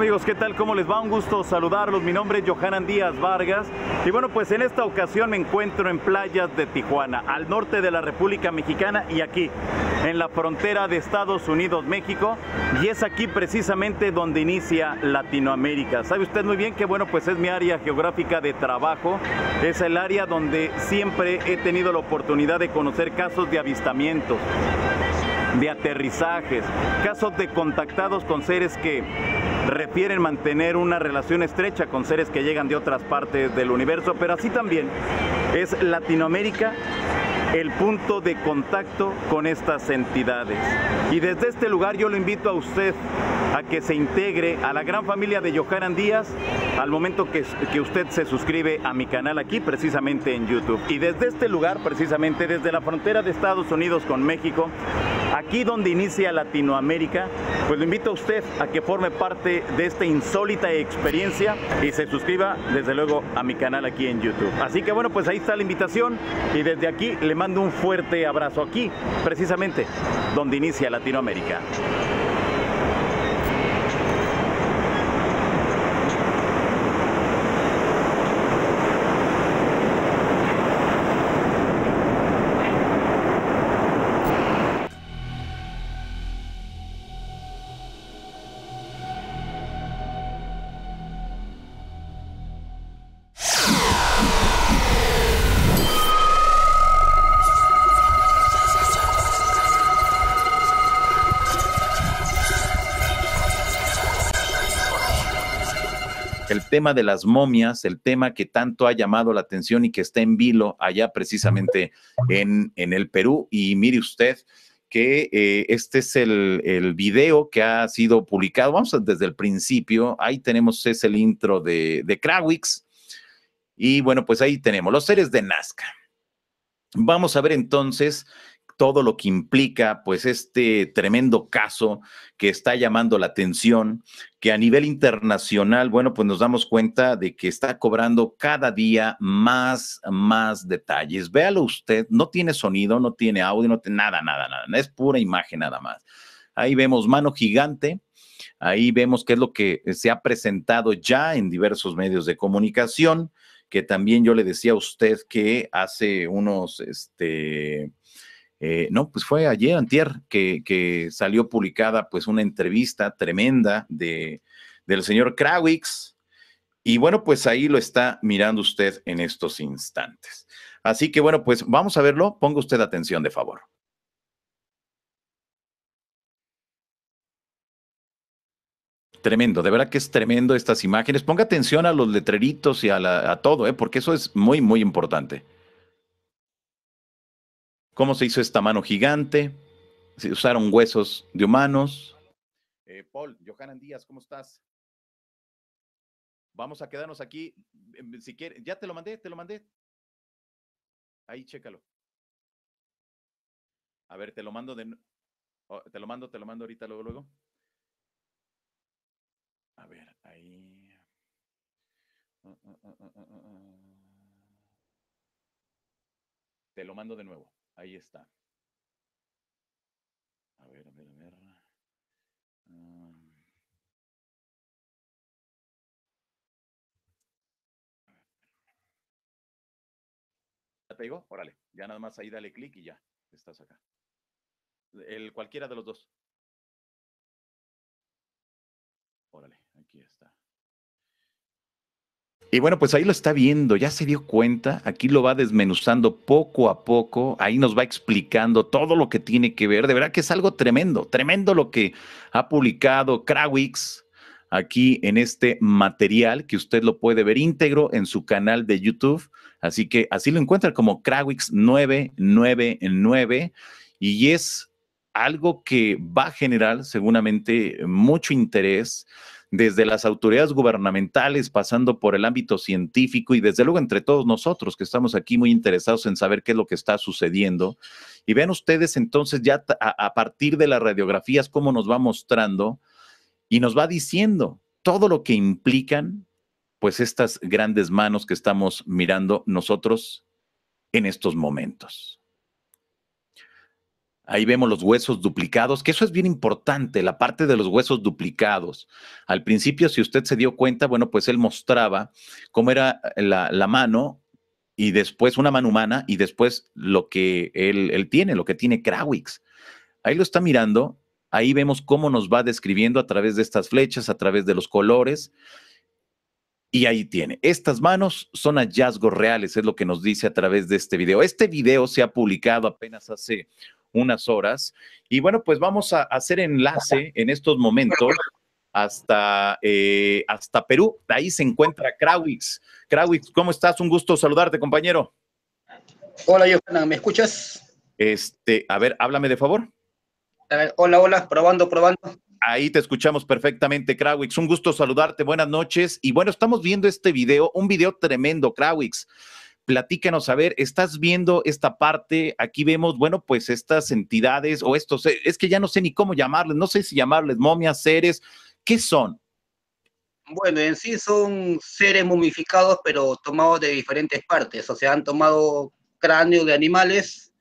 Amigos, ¿qué tal? ¿Cómo les va? Un gusto saludarlos. Mi nombre es Johanan Díaz Vargas y bueno, pues en esta ocasión me encuentro en playas de Tijuana, al norte de la República Mexicana y aquí, en la frontera de Estados Unidos-México y es aquí precisamente donde inicia Latinoamérica. Sabe usted muy bien que bueno, pues es mi área geográfica de trabajo, es el área donde siempre he tenido la oportunidad de conocer casos de avistamientos de aterrizajes, casos de contactados con seres que refieren mantener una relación estrecha con seres que llegan de otras partes del universo, pero así también es Latinoamérica el punto de contacto con estas entidades. Y desde este lugar yo lo invito a usted a que se integre a la gran familia de Yohanan Díaz al momento que, que usted se suscribe a mi canal aquí precisamente en YouTube. Y desde este lugar, precisamente desde la frontera de Estados Unidos con México, aquí donde inicia Latinoamérica, pues lo invito a usted a que forme parte de esta insólita experiencia y se suscriba desde luego a mi canal aquí en YouTube. Así que bueno, pues ahí está la invitación y desde aquí le mando un fuerte abrazo aquí, precisamente donde inicia Latinoamérica. el tema de las momias, el tema que tanto ha llamado la atención y que está en vilo allá precisamente en, el Perú. Y mire usted que eh, este es el, video que ha sido publicado, vamos a, desde el principio, ahí tenemos, es el intro de, de Krawix. Y bueno, pues ahí tenemos los seres de Nazca. Vamos a ver entonces todo lo que implica pues este tremendo caso que está llamando la atención, que a nivel internacional, bueno, pues nos damos cuenta de que está cobrando cada día más, más detalles. Véalo usted, no tiene sonido, no tiene audio, no tiene nada, nada, nada, es pura imagen nada más. Ahí vemos mano gigante, ahí vemos qué es lo que se ha presentado ya en diversos medios de comunicación, que también yo le decía a usted que hace unos, este, eh, no, pues fue ayer, antier, que, que, salió publicada pues una entrevista tremenda de, del señor Krawix. Y bueno, pues ahí lo está mirando usted en estos instantes. Así que bueno, pues vamos a verlo. Ponga usted atención, de favor. Tremendo, de verdad que es tremendo estas imágenes. Ponga atención a los letreritos y a, todo, ¿eh? porque eso es muy, muy importante cómo se hizo esta mano gigante, se usaron huesos de humanos. Eh, Paul, Johanan Díaz, ¿cómo estás? Vamos a quedarnos aquí. Em, em, si quieres, ya te lo mandé, te lo mandé. Ahí, chécalo. A ver, te lo mando de. Oh, te lo mando, te lo mando ahorita, luego, luego. A ver, ahí. Mm, mm, mm, te lo mando de nuevo. Ahí está. A ver, a ver, a ver. Ah. ¿Ya te digo? Órale, ya nada más ahí dale clic y ya, estás acá. El cualquiera de los dos. Órale, aquí está. Y bueno, pues ahí lo está viendo, ya se dio cuenta, aquí lo va desmenuzando poco a poco, ahí nos va explicando todo lo que tiene que ver, de verdad que es algo tremendo, tremendo lo que ha publicado Krawix aquí en este material que usted lo puede ver íntegro en su canal de YouTube, así que así lo encuentra como Krawix 999 y es algo que va a generar seguramente mucho interés desde las autoridades gubernamentales, pasando por el ámbito científico y desde luego entre todos nosotros que estamos aquí muy interesados en saber qué es lo que está sucediendo. Y vean ustedes entonces ya a, a partir de las radiografías cómo nos va mostrando y nos va diciendo todo lo que implican pues estas grandes manos que estamos mirando nosotros en estos momentos. Ahí vemos los huesos duplicados, que eso es bien importante, la parte de los huesos duplicados. Al principio, si usted se dio cuenta, bueno, pues él mostraba cómo era la, mano y después una mano humana y después lo que él, él tiene, lo que tiene Krawix. Ahí lo está mirando, ahí vemos cómo nos va describiendo a través de estas flechas, a través de los colores. Y ahí tiene. Estas manos son hallazgos reales, es lo que nos dice a través de este video. Este video se ha publicado apenas hace unas horas. Y bueno, pues vamos a hacer enlace en estos momentos hasta, eh, hasta Perú. Ahí se encuentra Krawix. Krawix, ¿cómo estás? Un gusto saludarte, compañero. Hola, Johanna, ¿me escuchas? Este, a ver, háblame de favor. hola, hola, probando, probando. Ahí te escuchamos perfectamente, Krawix. Un gusto saludarte, buenas noches. Y bueno, estamos viendo este video, un video tremendo, Krawix. Platícanos, a ver, estás viendo esta parte, aquí vemos, bueno, pues estas entidades o estos, eh, es que ya no sé ni cómo llamarles, no sé si llamarles momias, seres, ¿qué son? Bueno, en sí son seres momificados, pero tomados de diferentes partes, o sea, han tomado cráneos de animales,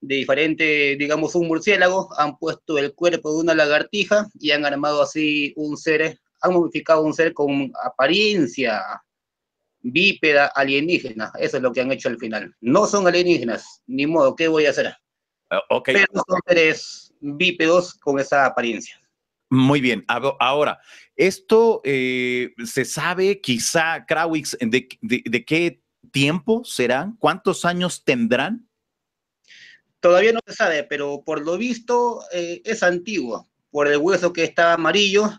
de diferente, digamos, un murciélago, han puesto el cuerpo de una lagartija y han armado así un ser, han momificado un ser con apariencia bípeda alienígena. Eso es lo que han hecho al final. No son alienígenas, ni modo, ¿qué voy a hacer? Ah, okay. Pero son seres bípedos con esa apariencia. Muy bien, ahora, esto eh, se sabe quizá, Krawix, de, qué tiempo serán, cuántos años tendrán. Todavía no se sabe, pero por lo visto eh, es antiguo. Por el hueso que está amarillo,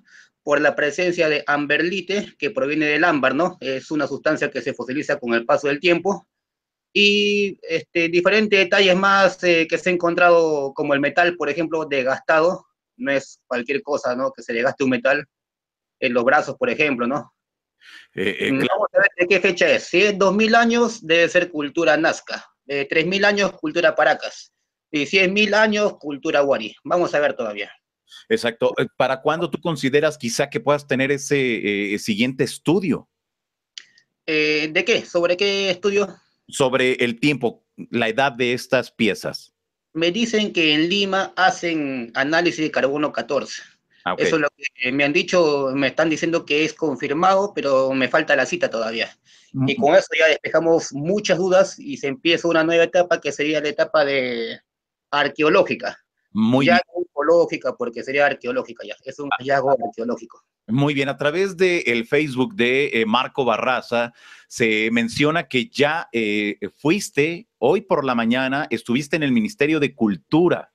por la presencia de amberlite, que proviene del ámbar, ¿no? Es una sustancia que se fosiliza con el paso del tiempo. Y este, diferentes detalles más eh, que se ha encontrado, como el metal, por ejemplo, desgastado. No es cualquier cosa, ¿no? Que se desgaste un metal en los brazos, por ejemplo, ¿no? Eh, eh, mm, vamos a ver de qué fecha es. Si es 2000 años, debe ser cultura nazca. De 3000 años, cultura paracas. Y si es años, cultura huari. Vamos a ver todavía. Exacto. Eh, ¿Para cuándo tú consideras quizá que puedas tener ese eh, siguiente estudio? Eh, ¿De qué? ¿Sobre qué estudio? Sobre el tiempo, la edad de estas piezas. Me dicen que en Lima hacen análisis de carbono 14. Ah, eso es lo que me han dicho, me están diciendo que es confirmado, pero me falta la cita todavía. Mm. Y con eso ya despejamos muchas dudas y se empieza una nueva etapa que sería la etapa de arqueológica. Muy bien porque sería arqueológica ya, es un hallazgo arqueológico. Muy bien, a través del el eh, Facebook de eh, Marco Barraza se menciona que ya eh, fuiste hoy por la mañana, estuviste en el Ministerio de Cultura.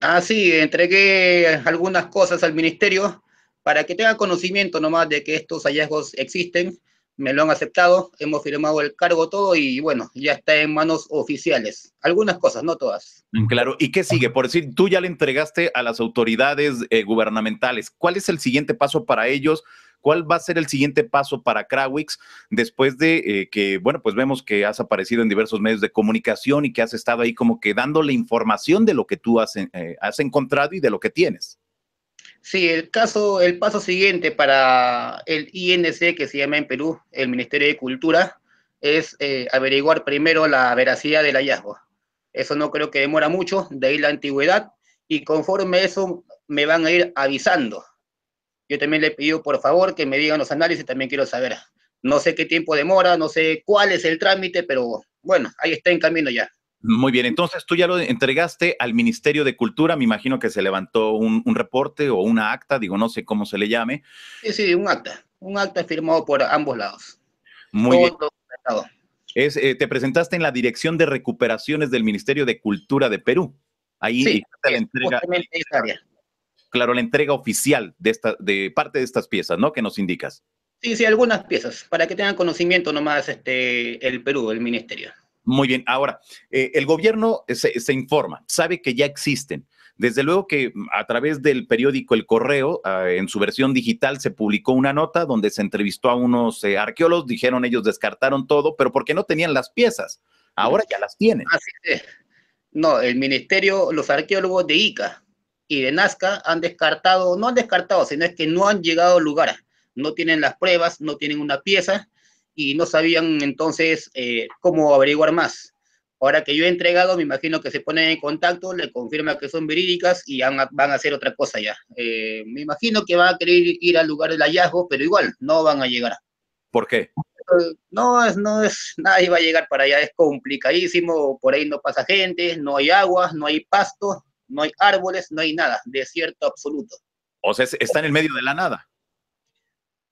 Ah, sí, entregué algunas cosas al ministerio para que tenga conocimiento nomás de que estos hallazgos existen me lo han aceptado, hemos firmado el cargo todo y bueno, ya está en manos oficiales. Algunas cosas, no todas. Mm, claro, ¿y qué sigue? Por decir, tú ya le entregaste a las autoridades eh, gubernamentales. ¿Cuál es el siguiente paso para ellos? ¿Cuál va a ser el siguiente paso para Krawix después de eh, que, bueno, pues vemos que has aparecido en diversos medios de comunicación y que has estado ahí como que la información de lo que tú eh, has encontrado y de lo que tienes? Sí, el caso, el paso siguiente para el INC que se llama en Perú el Ministerio de Cultura es eh, averiguar primero la veracidad del hallazgo. Eso no creo que demora mucho, de ahí la antigüedad y conforme eso me van a ir avisando. Yo también le pido por favor que me digan los análisis, también quiero saber. No sé qué tiempo demora, no sé cuál es el trámite, pero bueno, ahí está en camino ya. Muy bien, entonces tú ya lo entregaste al Ministerio de Cultura, me imagino que se levantó un, reporte o una acta, digo, no sé cómo se le llame. Sí, sí, un acta, un acta firmado por ambos lados. Muy bien. Es, eh, te presentaste en la Dirección de Recuperaciones del Ministerio de Cultura de Perú. Ahí indicaste la entrega. Claro, la entrega oficial de, de parte de estas piezas, ¿no? Que nos indicas. Sí, sí, algunas piezas, para que tengan conocimiento nomás este, el Perú, el Ministerio. Muy bien, ahora, eh, el gobierno eh, se, informa, sabe que ya existen. Desde luego que mm, a través del periódico El Correo, ah, en su versión digital, se publicó una nota donde se entrevistó a unos eh, arqueólogos, dijeron ellos descartaron todo, pero porque no tenían las piezas. Ahora ya las tienen. Así No, el ministerio, los arqueólogos de Ica y de Nazca han descartado, no han descartado, sino es que no han llegado al lugar, no tienen las pruebas, no tienen una pieza y no sabían entonces eh, cómo averiguar más. Ahora que yo he entregado, me imagino que se ponen en contacto, le confirman que son verídicas y van a, van a hacer otra cosa ya. Eh, me imagino que van a querer ir al lugar del hallazgo, pero igual no van a llegar. ¿Por qué? Eh, no es, no es, nadie va a llegar para allá, es complicadísimo, por ahí no pasa gente, no hay agua, no hay pasto, no hay árboles, no hay nada, desierto absoluto. O sea, está en el medio de la nada.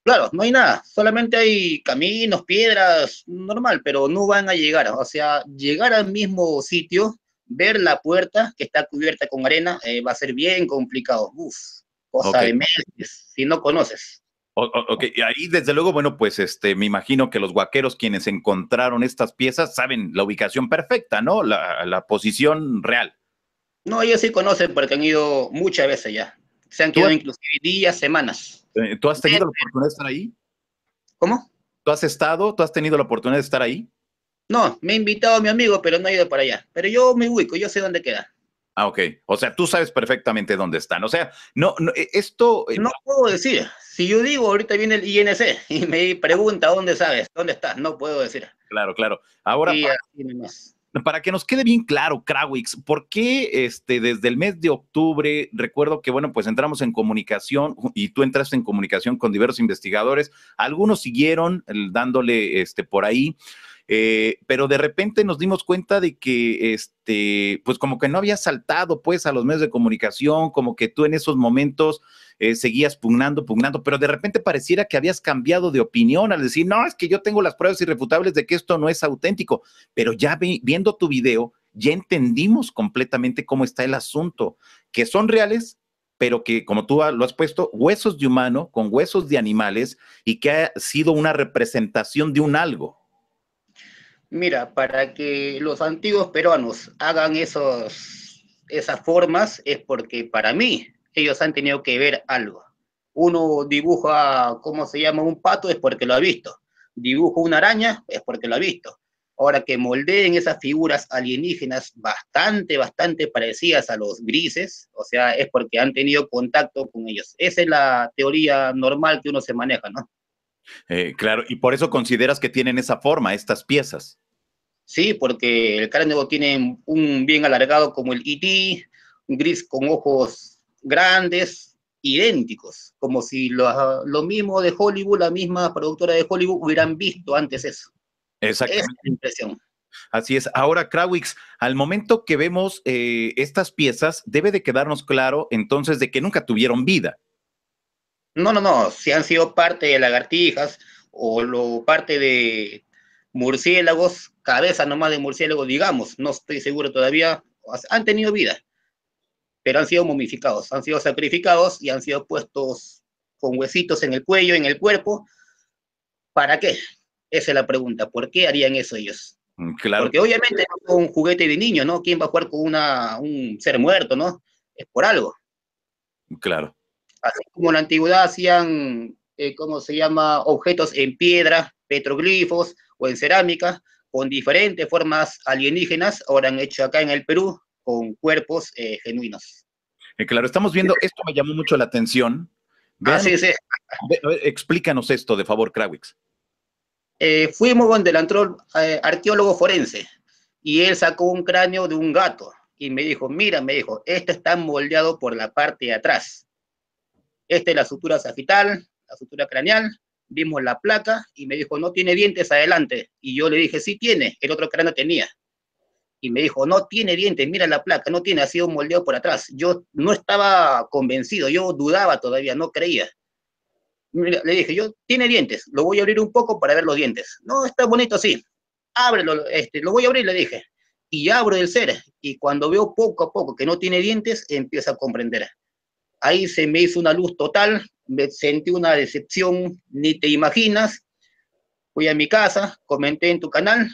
Claro, no hay nada, solamente hay caminos, piedras, normal, pero no van a llegar. O sea, llegar al mismo sitio, ver la puerta que está cubierta con arena, eh, va a ser bien complicado. Uf, cosa de meses, si no conoces. Ok, ahí desde luego, bueno, pues este, me imagino que los guaqueros quienes encontraron estas piezas saben la ubicación perfecta, ¿no? La, posición real. No, ellos sí conocen porque han ido muchas veces ya. Se han quedado inclusive días, semanas. Eh, ¿Tú has tenido la oportunidad de estar ahí? ¿Cómo? ¿Tú has estado? ¿Tú has tenido la oportunidad de estar ahí? No, me ha invitado a mi amigo, pero no he ido para allá. Pero yo me ubico, yo sé dónde queda. Ah, ok. O sea, tú sabes perfectamente dónde están. O sea, no, eh, esto... Eh, no puedo decir. Si yo digo, ahorita viene el INC y me pregunta dónde sabes, dónde estás, no puedo decir. Claro, claro. Ahora para que nos quede bien claro, Krawix, ¿por qué este, desde el mes de octubre, recuerdo que, bueno, pues entramos en comunicación y tú entraste en comunicación con diversos investigadores, algunos siguieron dándole este, por ahí. Eh, pero de repente nos dimos cuenta de que, este, pues como que no había saltado pues a los medios de comunicación, como que tú en esos momentos eh, seguías pugnando, pugnando, pero de repente pareciera que habías cambiado de opinión al decir, no, es que yo tengo las pruebas irrefutables de que esto no es auténtico, pero ya viendo tu video, ya entendimos completamente cómo está el asunto, que son reales, pero que, como tú lo has puesto, huesos de humano con huesos de animales y que ha sido una representación de un algo. Mira, para que los antiguos peruanos hagan esos, esas formas es porque para mí ellos han tenido que ver algo. Uno dibuja, ¿cómo se llama? Un pato es porque lo ha visto. Dibujo una araña es porque lo ha visto. Ahora que moldeen esas figuras alienígenas bastante, bastante parecidas a los grises, o sea, es porque han tenido contacto con ellos. Esa es la teoría normal que uno se maneja, ¿no? Eh, claro, y por eso consideras que tienen esa forma, estas piezas. Sí, porque el cráneo tiene un bien alargado como el un gris con ojos grandes, idénticos, como si lo, mismo de Hollywood, la misma productora de Hollywood, hubieran visto antes eso. Exactamente. Esa es la impresión. Así es. Ahora, Krawix, al momento que vemos eh, estas piezas, debe de quedarnos claro entonces de que nunca tuvieron vida. No, no, no. Si han sido parte de lagartijas o lo, parte de murciélagos, cabeza nomás de murciélagos, digamos, no estoy seguro todavía, han tenido vida pero han sido momificados, han sido sacrificados y han sido puestos con huesitos en el cuello, en el cuerpo. ¿Para qué? Esa es la pregunta. ¿Por qué harían eso ellos? Claro. Porque obviamente no es un juguete de niño, ¿no? ¿Quién va a jugar con un ser muerto, no? Es por algo. Claro. Así como en la antigüedad hacían, eh, ¿cómo se llama? Objetos en piedra, petroglifos o en cerámica, con diferentes formas alienígenas. Ahora han hecho acá en el Perú con cuerpos eh, genuinos. Eh, claro, estamos viendo, esto me llamó mucho la atención. Vean, ah, explícanos esto, de favor, Krawix. Eh, fuimos con el arqueólogo forense y él sacó un cráneo de un gato y me dijo, mira, me dijo, este está moldeado por la parte de atrás. Esta es la sutura sagital, la sutura craneal, vimos la placa y me dijo, no tiene dientes adelante. Y yo le dije, sí tiene, el otro cráneo tenía y me dijo, no tiene dientes, mira la placa, no tiene, ha sido moldeado por atrás. Yo no estaba convencido, yo dudaba todavía, no creía. le dije, yo, tiene dientes, lo voy a abrir un poco para ver los dientes. No, está bonito así, ábrelo, este, lo voy a abrir, le dije. Y abro el ser, y cuando veo poco a poco que no tiene dientes, empieza a comprender. Ahí se me hizo una luz total, me sentí una decepción, ni te imaginas. Fui a mi casa, comenté en tu canal,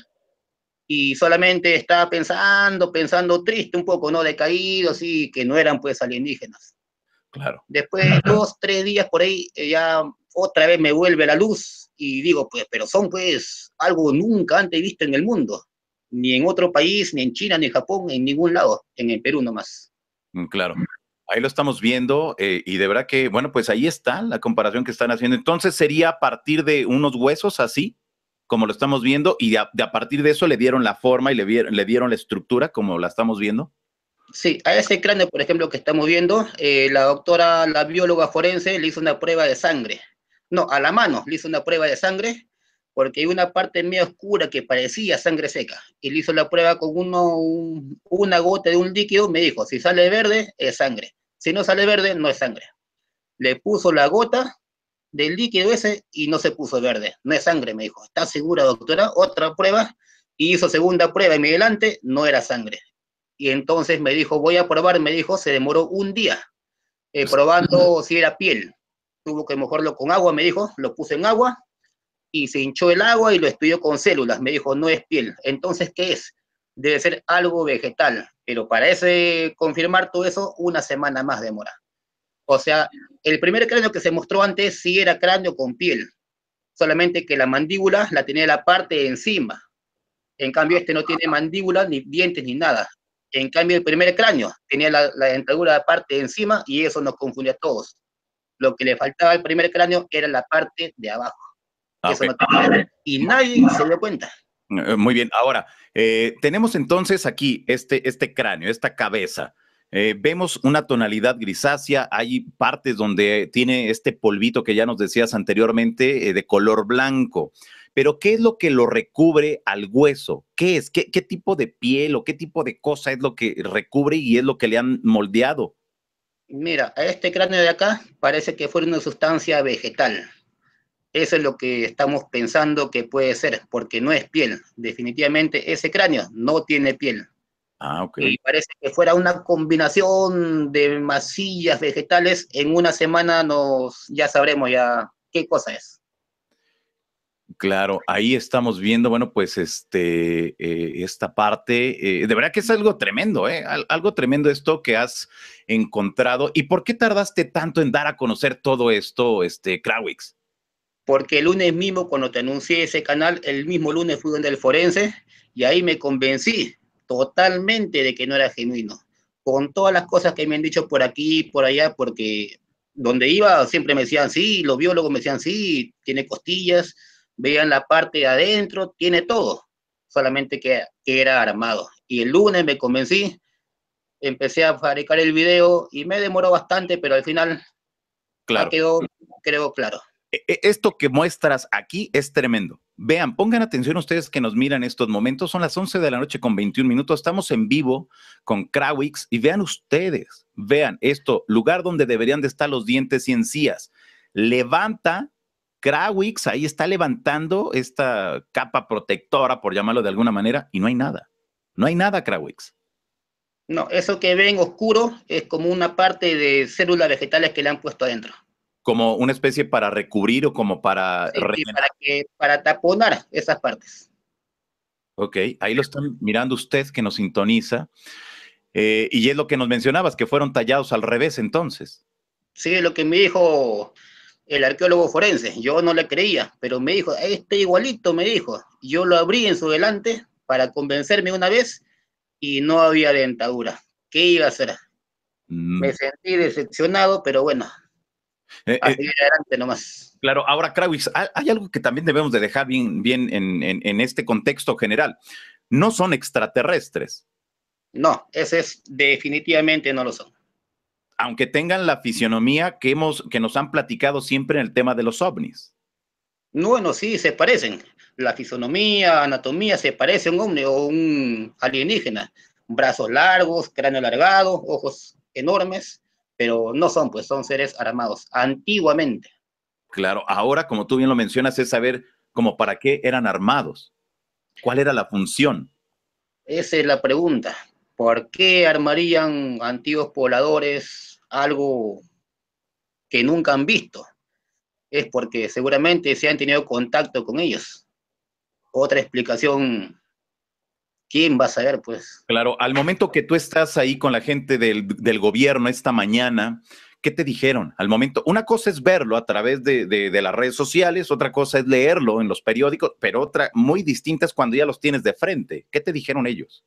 y solamente estaba pensando, pensando triste un poco, ¿no? Decaídos y que no eran pues alienígenas. Claro. Después de dos, tres días por ahí, eh, ya otra vez me vuelve la luz y digo, pues, pero son pues algo nunca antes visto en el mundo, ni en otro país, ni en China, ni en Japón, en ningún lado, en el Perú nomás. Mm, claro. Ahí lo estamos viendo eh, y de verdad que, bueno, pues ahí está la comparación que están haciendo. Entonces sería a partir de unos huesos así, como lo estamos viendo, y a, de a partir de eso le dieron la forma y le, le dieron la estructura, como la estamos viendo. Sí, a ese cráneo, por ejemplo, que estamos viendo, eh, la doctora, la bióloga forense, le hizo una prueba de sangre. No, a la mano le hizo una prueba de sangre, porque hay una parte medio oscura que parecía sangre seca. Y le hizo la prueba con uno, una gota de un líquido, me dijo, si sale verde, es sangre. Si no sale verde, no es sangre. Le puso la gota del líquido ese y no se puso verde. No es sangre, me dijo. ¿Está segura, doctora? Otra prueba. Y hizo segunda prueba y me delante no era sangre. Y entonces me dijo, voy a probar. Me dijo, se demoró un día eh, pues, probando si era piel. Tuvo que mojarlo con agua, me dijo. Lo puse en agua y se hinchó el agua y lo estudió con células. Me dijo, no es piel. Entonces, ¿qué es? Debe ser algo vegetal. Pero para confirmar todo eso, una semana más demora. O sea, el primer cráneo que se mostró antes sí era cráneo con piel, solamente que la mandíbula la tenía la parte de encima. En cambio, este no tiene mandíbula, ni dientes, ni nada. En cambio, el primer cráneo tenía la, dentadura de parte de encima y eso nos confundía a todos. Lo que le faltaba al primer cráneo era la parte de abajo. Ah, y nadie se dio cuenta. Eh, muy bien, ahora, eh, tenemos entonces aquí este, este cráneo, esta cabeza. Eh, vemos una tonalidad grisácea, hay partes donde tiene este polvito que ya nos decías anteriormente eh, de color blanco. Pero ¿qué es lo que lo recubre al hueso? ¿Qué es? ¿Qué, tipo de piel o qué tipo de cosa es lo que recubre y es lo que le han moldeado? Mira, a este cráneo de acá parece que fue una sustancia vegetal. Eso es lo que estamos pensando que puede ser, porque no es piel. Definitivamente ese cráneo no tiene piel. Ah, y parece que fuera una combinación de masillas vegetales. En una semana nos ya sabremos ya qué cosa es. Claro, ahí estamos viendo, bueno, pues este, eh, esta parte, eh, de verdad que es algo tremendo, ¿eh? algo tremendo esto que has encontrado. ¿Y por qué tardaste tanto en dar a conocer todo esto, este, Krawix? Porque el lunes mismo, cuando te anuncié ese canal, el mismo lunes fui donde el forense y ahí me convencí totalmente de que no era genuino, con todas las cosas que me han dicho por aquí, por allá, porque donde iba siempre me decían, sí, los biólogos me decían, sí, tiene costillas, veían la parte de adentro, tiene todo, solamente que, era armado. Y el lunes me convencí, empecé a fabricar el video y me demoró bastante, pero al final claro. quedó, creo, claro. E, e, esto que muestras aquí es tremendo. Vean, pongan atención ustedes que nos miran estos momentos. Son las 11 de la noche con 21 minutos. Estamos en vivo con Krawix y vean ustedes, vean esto, lugar donde deberían de estar los dientes y encías. Levanta Krawix, ahí está levantando esta capa protectora, por llamarlo de alguna manera, y no hay nada. No hay nada, Krawix. No, eso que ven oscuro es como una parte de células vegetales que le han puesto adentro como una especie para recubrir o como para... para, taponar esas partes. Ok, ahí lo están mirando usted que nos sintoniza. Eh, y es lo que nos mencionabas, que fueron tallados al revés entonces. Sí, lo que me dijo el arqueólogo forense. Yo no le creía, pero me dijo, este igualito me dijo. Yo lo abrí en su delante para convencerme una vez y no había dentadura. ¿Qué iba a hacer? Mm. Me sentí decepcionado, pero bueno, eh, eh, nomás. Claro, ahora Krawis, hay algo que también debemos de dejar bien, bien en, este contexto general. No son extraterrestres. No, ese es definitivamente no lo son. Aunque tengan la fisionomía que, hemos, que nos han platicado siempre en el tema de los ovnis. Bueno, sí, se parecen. La fisonomía, anatomía, se parece a un ovni o un alienígena. Brazos largos, cráneo alargado, ojos enormes, pero no son, pues son seres armados antiguamente. Claro, ahora como tú bien lo mencionas es saber como para qué eran armados, cuál era la función. Esa es la pregunta. ¿Por qué armarían antiguos pobladores algo que nunca han visto? Es porque seguramente se han tenido contacto con ellos. Otra explicación ¿quién va a saber, pues? Claro, al momento que tú estás ahí con la gente del, gobierno esta mañana, ¿qué te dijeron al momento? Una cosa es verlo a través de, las redes sociales, otra cosa es leerlo en los periódicos, pero otra muy distinta es cuando ya los tienes de frente. ¿Qué te dijeron ellos?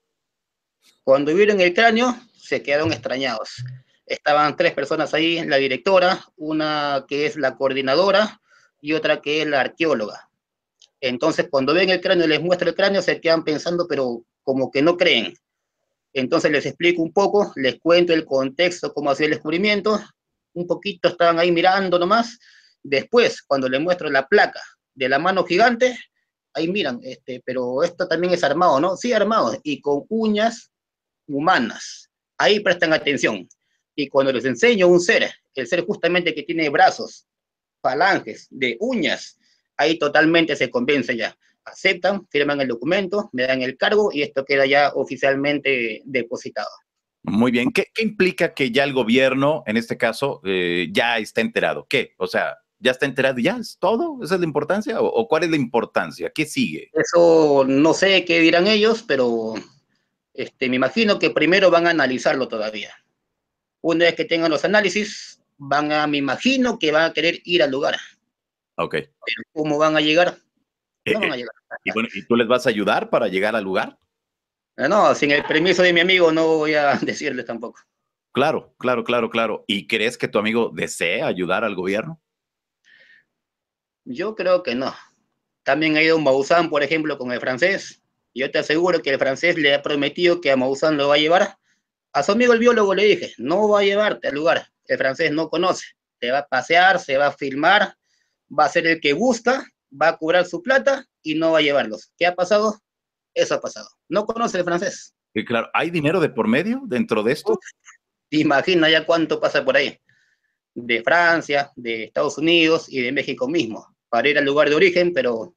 Cuando vieron el cráneo, se quedaron extrañados. Estaban tres personas ahí, la directora, una que es la coordinadora y otra que es la arqueóloga. Entonces, cuando ven el cráneo, y les muestra el cráneo, se quedan pensando, pero como que no creen. Entonces les explico un poco, les cuento el contexto, cómo hacía el descubrimiento, un poquito estaban ahí mirando nomás, después cuando les muestro la placa de la mano gigante, ahí miran, este, pero esto también es armado, ¿no? Sí, armado, y con uñas humanas, ahí prestan atención. Y cuando les enseño un ser, el ser justamente que tiene brazos, falanges, de uñas, ahí totalmente se convence ya aceptan, firman el documento, me dan el cargo y esto queda ya oficialmente depositado. Muy bien, ¿qué, implica que ya el gobierno, en este caso, eh, ya está enterado? ¿Qué? O sea, ya está enterado, ya es todo, esa es la importancia, o cuál es la importancia, qué sigue. Eso no sé qué dirán ellos, pero este, me imagino que primero van a analizarlo todavía. Una vez que tengan los análisis, van a, me imagino que van a querer ir al lugar. Ok. ¿Cómo van a llegar? Eh, eh, y, bueno, ¿Y tú les vas a ayudar para llegar al lugar? Eh, no, sin el permiso de mi amigo no voy a decirle tampoco. Claro, claro, claro, claro. ¿Y crees que tu amigo desea ayudar al gobierno? Yo creo que no. También ha ido Maussan, por ejemplo, con el francés. Yo te aseguro que el francés le ha prometido que a Maussan lo va a llevar. A su amigo el biólogo le dije, no va a llevarte al lugar. El francés no conoce. Te va a pasear, se va a filmar, va a ser el que gusta va a cobrar su plata y no va a llevarlos. ¿Qué ha pasado? Eso ha pasado. No conoce el francés. claro, ¿hay dinero de por medio dentro de esto? Imagina ya cuánto pasa por ahí. De Francia, de Estados Unidos y de México mismo, para ir al lugar de origen, pero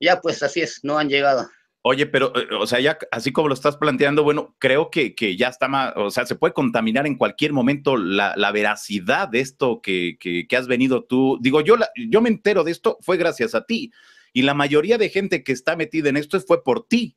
ya pues así es, no han llegado. Oye, pero, eh, o sea, ya así como lo estás planteando, bueno, creo que, que ya está más, o sea, se puede contaminar en cualquier momento la, veracidad de esto que, has venido tú. Digo, yo, yo me entero de esto, fue gracias a ti. Y la mayoría de gente que está metida en esto fue por ti,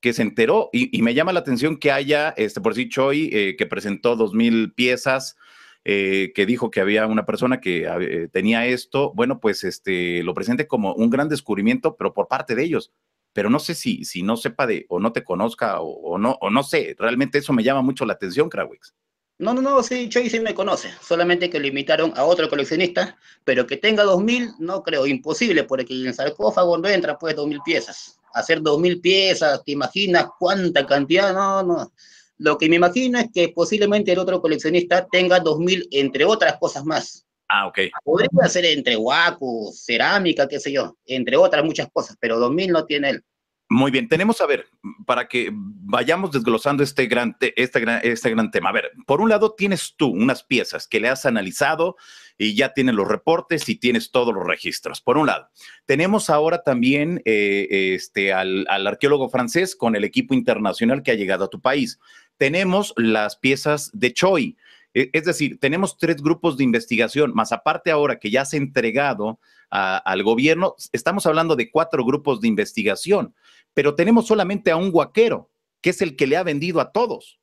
que se enteró. Y, me llama la atención que haya, este, por si sí Choi, eh, que presentó dos mil piezas, eh, que dijo que había una persona que tenía esto, bueno, pues este, lo presente como un gran descubrimiento, pero por parte de ellos pero no sé si, si no sepa de, o no te conozca, o, no, o no sé, realmente eso me llama mucho la atención, Krawix. No, no, no, sí, Choi sí me conoce, solamente que lo invitaron a otro coleccionista, pero que tenga 2.000, no creo, imposible, porque en el sarcófago no entra pues 2.000 piezas. Hacer 2.000 piezas, ¿te imaginas cuánta cantidad? No, no. Lo que me imagino es que posiblemente el otro coleccionista tenga 2.000, entre otras cosas más. Ah, ok. Podría ser entre huacos, cerámica, qué sé yo, entre otras muchas cosas, pero 2000 no tiene él. Muy bien, tenemos, a ver, para que vayamos desglosando este gran, este, este gran tema. A ver, por un lado tienes tú unas piezas que le has analizado y ya tienes los reportes y tienes todos los registros, por un lado. Tenemos ahora también eh, este, al, al arqueólogo francés con el equipo internacional que ha llegado a tu país. Tenemos las piezas de Choi eh, es decir, tenemos tres grupos de investigación, más aparte ahora que ya se ha entregado al gobierno, estamos hablando de cuatro grupos de investigación, pero tenemos solamente a un guaquero, que es el que le ha vendido a todos,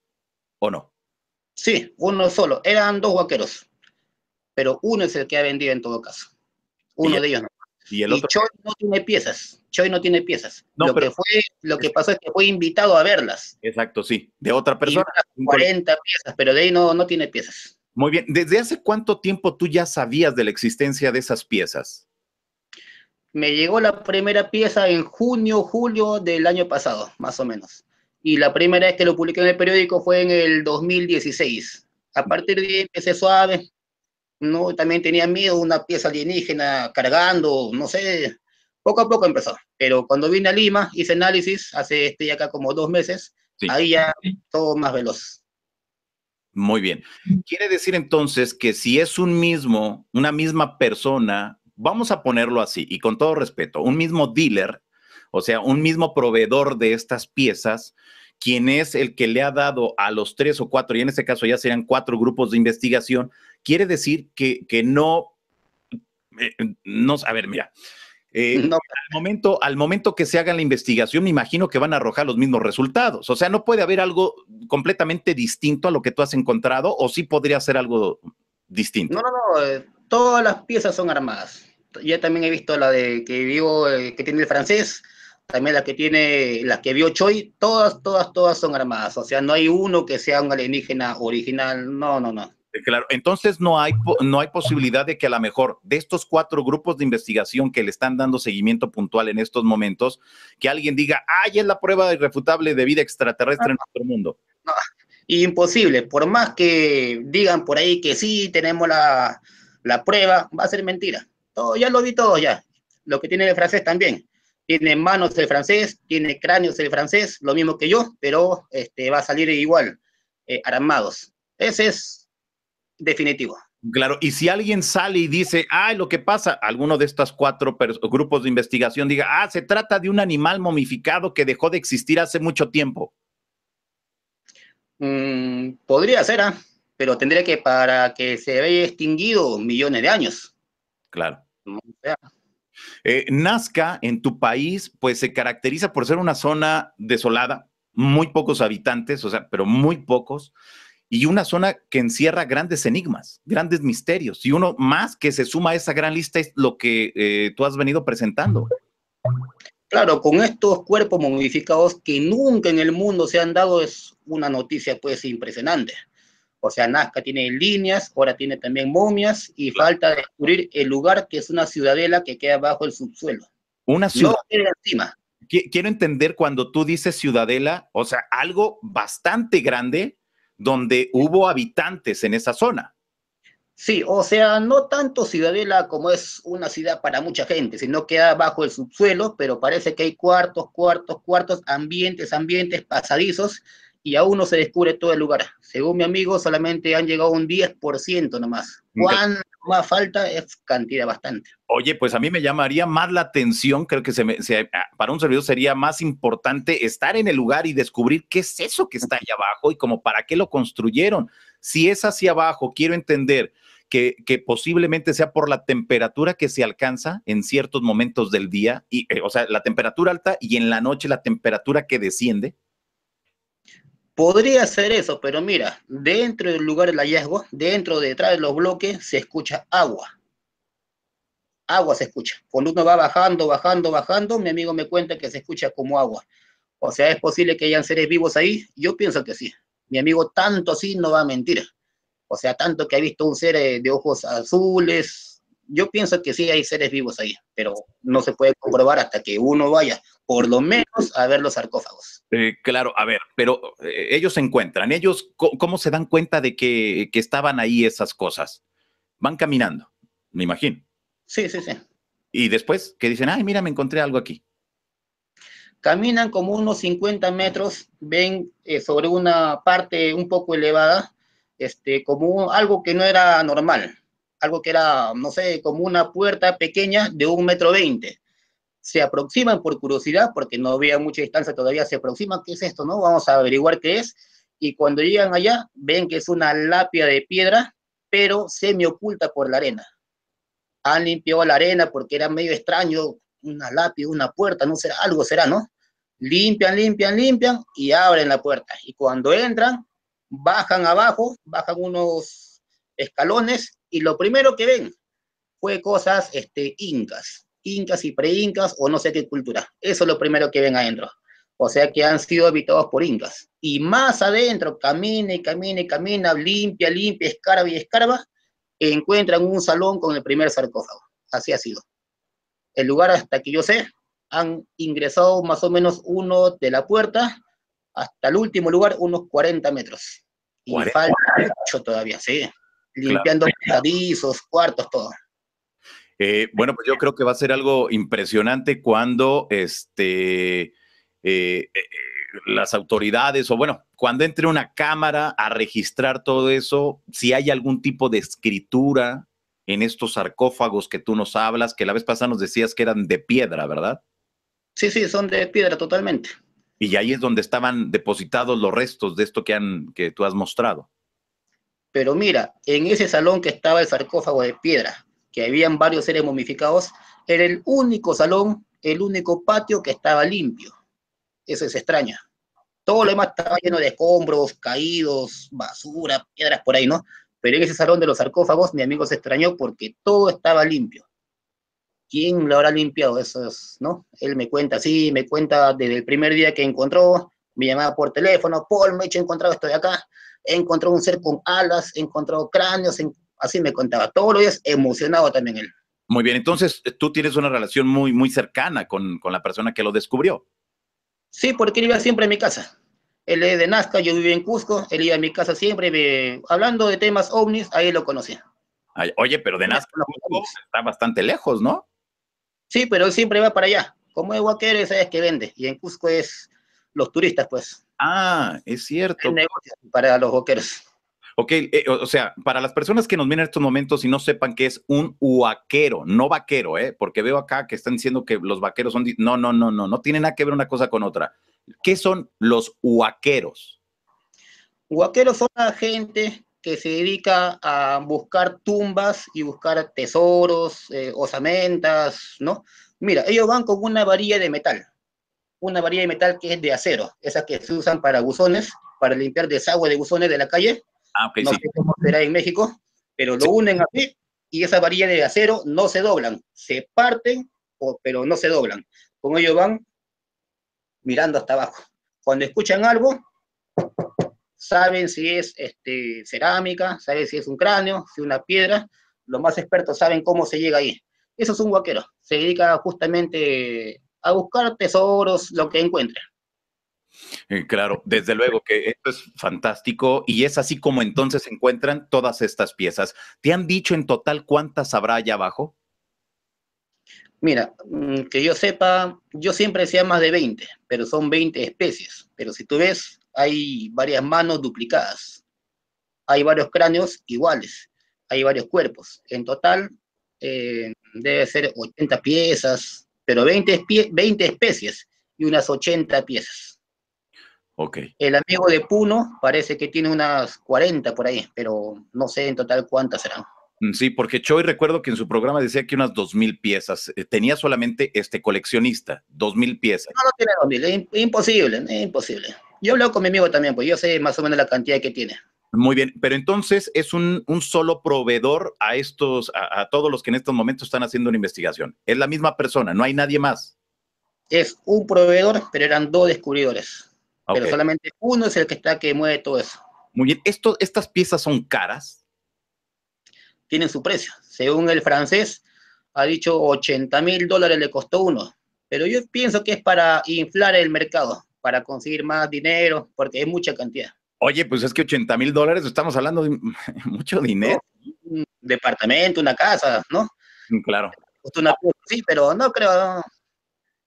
¿o no? Sí, uno solo. Eran dos guaqueros, pero uno es el que ha vendido en todo caso. Uno de ellos no. Y, el otro... Choi no tiene piezas, Choi no tiene piezas. lo, que fue, lo que pasó es que fue invitado a verlas. Exacto, sí, de otra persona. 40 piezas, pero de ahí no, no tiene piezas. Muy bien, ¿desde hace cuánto tiempo tú ya sabías de la existencia de esas piezas? Me llegó la primera pieza en junio, julio del año pasado, más o menos. Y la primera vez que lo publiqué en el periódico fue en el 2016. A mm. partir de ahí empecé suave, no, también tenía miedo una pieza alienígena cargando, no sé, poco a poco empezó. Pero cuando vine a Lima, hice análisis hace este, ya acá como dos meses, ahí ya todo más veloz. Muy bien. Quiere decir entonces que si es un mismo, una misma persona, vamos a ponerlo así, y con todo respeto, un mismo dealer, o sea, un mismo proveedor de estas piezas, quien es el que le ha dado a los tres o cuatro, y en este caso ya serían cuatro grupos de investigación, quiere decir que, eh, no, a ver, mira. Eh, al, momento, al momento que se haga la investigación, me imagino que van a arrojar los mismos resultados. O sea, no puede haber algo completamente distinto a lo que tú has encontrado, o sí podría ser algo distinto. No, no, no. Eh, todas las piezas son armadas. ya también he visto la de que vivo, que tiene el francés, también la que tiene, la que vio Choi, todas, todas, todas son armadas. O sea, no hay uno que sea un alienígena original. No, no, no. Eh, claro, entonces no hay, no hay posibilidad de que a lo mejor de estos cuatro grupos de investigación que le están dando seguimiento puntual en estos momentos, que alguien diga, ay, es la prueba irrefutable de vida extraterrestre en ah. nuestro mundo. imposible, por más que digan por ahí que sí, tenemos la, prueba, va a ser mentira. Todo, ya lo vi todo ya. Lo que tiene el francés también. Tiene manos el francés, tiene cráneos el francés, lo mismo que yo, pero este, va a salir igual, eh, armados. Ese es definitivo. Claro, y si alguien sale y dice, ay, lo que pasa, alguno de estos cuatro grupos de investigación diga, ah, se trata de un animal momificado que dejó de existir hace mucho tiempo. Mm, podría ser, ¿ah? pero tendría que para que se vea extinguido millones de años. Claro. Eh, Nazca, en tu país, pues se caracteriza por ser una zona desolada, muy pocos habitantes, o sea, pero muy pocos y una zona que encierra grandes enigmas, grandes misterios. Y uno más que se suma a esa gran lista es lo que eh, tú has venido presentando. Claro, con estos cuerpos modificados que nunca en el mundo se han dado es una noticia pues impresionante. O sea, Nazca tiene líneas, ahora tiene también momias y falta descubrir el lugar que es una ciudadela que queda bajo el subsuelo. Una ciudad. encima. Quiero entender cuando tú dices ciudadela, o sea, algo bastante grande donde hubo habitantes en esa zona. Sí, o sea, no tanto Ciudadela como es una ciudad para mucha gente, sino queda bajo el subsuelo, pero parece que hay cuartos, cuartos, cuartos, ambientes, ambientes, pasadizos, y aún no se descubre todo el lugar. Según mi amigo, solamente han llegado un 10% nomás más falta es cantidad bastante. Oye, pues a mí me llamaría más la atención, creo que se me, ah, para un servidor sería más importante estar en el lugar y descubrir qué es eso que está allá abajo y como para qué lo construyeron. Si es hacia abajo, quiero entender que, posiblemente sea por la temperatura que se alcanza en ciertos momentos del día, y, eh, o sea, la temperatura alta y en la noche la temperatura que desciende. Podría ser eso, pero mira, dentro del lugar del hallazgo, dentro, detrás de los bloques, se escucha agua. Agua se escucha. Cuando uno va bajando, bajando, bajando, mi amigo me cuenta que se escucha como agua. O sea, ¿es posible que hayan seres vivos ahí? Yo pienso que sí. Mi amigo tanto así no va a mentir. O sea, tanto que ha visto un ser eh, de ojos azules, yo pienso que sí hay seres vivos ahí, pero no se puede comprobar hasta que uno vaya, por lo menos, a ver los sarcófagos. Eh, claro, a ver, pero eh, ellos se encuentran, ellos, ¿cómo se dan cuenta de que, que estaban ahí esas cosas? Van caminando, me imagino. Sí, sí, sí. Y después, que dicen, ay, mira, me encontré algo aquí. Caminan como unos 50 metros, ven eh, sobre una parte un poco elevada, este, como algo que no era normal algo que era, no sé, como una puerta pequeña de un metro veinte. Se aproximan por curiosidad, porque no había mucha distancia todavía, se aproximan, ¿qué es esto, no? Vamos a averiguar qué es. Y cuando llegan allá, ven que es una lápida de piedra, pero semi-oculta por la arena. Han limpiado la arena porque era medio extraño, una lápida, una puerta, no será, algo será, ¿no? Limpian, limpian, limpian y abren la puerta. Y cuando entran, bajan abajo, bajan unos escalones y lo primero que ven fue cosas este, incas, incas y preincas o no sé qué cultura. Eso es lo primero que ven adentro. O sea que han sido habitados por incas. Y más adentro, camina y camina y camina, limpia, limpia, escarba y escarba, encuentran un salón con el primer sarcófago. Así ha sido. El lugar, hasta que yo sé, han ingresado más o menos uno de la puerta hasta el último lugar, unos 40 metros. Y falta mucho todavía, sí limpiando claro. cuartos, todo. Eh, bueno, pues yo creo que va a ser algo impresionante cuando este, eh, eh, las autoridades, o bueno, cuando entre una cámara a registrar todo eso, si hay algún tipo de escritura en estos sarcófagos que tú nos hablas, que la vez pasada nos decías que eran de piedra, ¿verdad? Sí, sí, son de piedra totalmente. Y ahí es donde estaban depositados los restos de esto que, han, que tú has mostrado. Pero mira, en ese salón que estaba el sarcófago de piedra, que habían varios seres momificados, era el único salón, el único patio que estaba limpio. Eso es extraño. Todo lo demás estaba lleno de escombros, caídos, basura, piedras por ahí, ¿no? Pero en ese salón de los sarcófagos mi amigo se extrañó porque todo estaba limpio. ¿Quién lo habrá limpiado? Eso ¿no? Él me cuenta sí, me cuenta desde el primer día que encontró, me llamaba por teléfono, Paul, me he hecho encontrado esto de acá encontró un ser con alas, he encontrado cráneos, así me contaba. Todos los días emocionado también él. Muy bien, entonces eh, tú tienes una relación muy, muy cercana con, la persona que lo descubrió. Sí, porque él iba siempre a mi casa. Él es de Nazca, yo vivo en Cusco, él iba a mi casa siempre, hablando de temas ovnis, ahí lo conocía. oye, pero de Nazca está bastante lejos, ¿no? Sí, pero él siempre va para allá. Como es Huaquero, sabes que vende. Y en Cusco es los turistas, pues. Ah, es cierto. Es negocio para los vaqueros. Ok, eh, o sea, para las personas que nos ven en estos momentos y no sepan qué es un huaquero, no vaquero, ¿eh? Porque veo acá que están diciendo que los vaqueros son... No, no, no, no, no tiene nada que ver una cosa con otra. ¿Qué son los huaqueros? Huaqueros son la gente que se dedica a buscar tumbas y buscar tesoros, eh, osamentas, ¿no? Mira, ellos van con una varilla de metal, una varilla de metal que es de acero, esas que se usan para buzones, para limpiar desagüe de buzones de la calle. Ah, no sé cómo será en México, pero lo unen así y esa varillas de acero no se doblan, se parten, pero no se doblan. Con ello van mirando hasta abajo. Cuando escuchan algo, saben si es este, cerámica, saben si es un cráneo, si una piedra. Los más expertos saben cómo se llega ahí. Eso es un guaquero Se dedica justamente a buscar tesoros, lo que encuentre. Eh, claro, desde luego que esto es fantástico y es así como entonces se encuentran todas estas piezas. ¿Te han dicho en total cuántas habrá allá abajo? Mira, mm, que yo sepa, yo siempre decía más de 20, pero son 20 especies. Pero si tú ves, hay varias manos duplicadas, hay varios cráneos iguales, hay varios cuerpos. En total, eh, debe ser 80 piezas, pero 20, 20 especies y unas 80 piezas. Okay. El amigo de Puno parece que tiene unas 40 por ahí, pero no sé en total cuántas serán. Mm, sí, porque Choi recuerdo que en su programa decía que unas 2.000 piezas. Eh, tenía solamente este coleccionista, 2.000 piezas. No, no tiene 2.000, es imposible, es imposible. Yo hablo con mi amigo también, pues yo sé más o menos la cantidad que tiene. Muy bien, pero entonces es un, solo proveedor a estos, a, todos los que en estos momentos están haciendo una investigación. Es la misma persona, no hay nadie más. Es un proveedor, pero eran dos descubridores. Pero solamente uno es el que está que mueve todo eso. Muy bien, Esto, ¿estas piezas son caras? Tienen su precio. Según el francés, ha dicho 80 mil dólares le costó uno. Pero yo pienso que es para inflar el mercado, para conseguir más dinero, porque es mucha cantidad. Oye, pues es que 80 mil dólares, estamos hablando de mucho dinero. Un departamento, una casa, ¿no? Mm, claro. sí, pero no creo,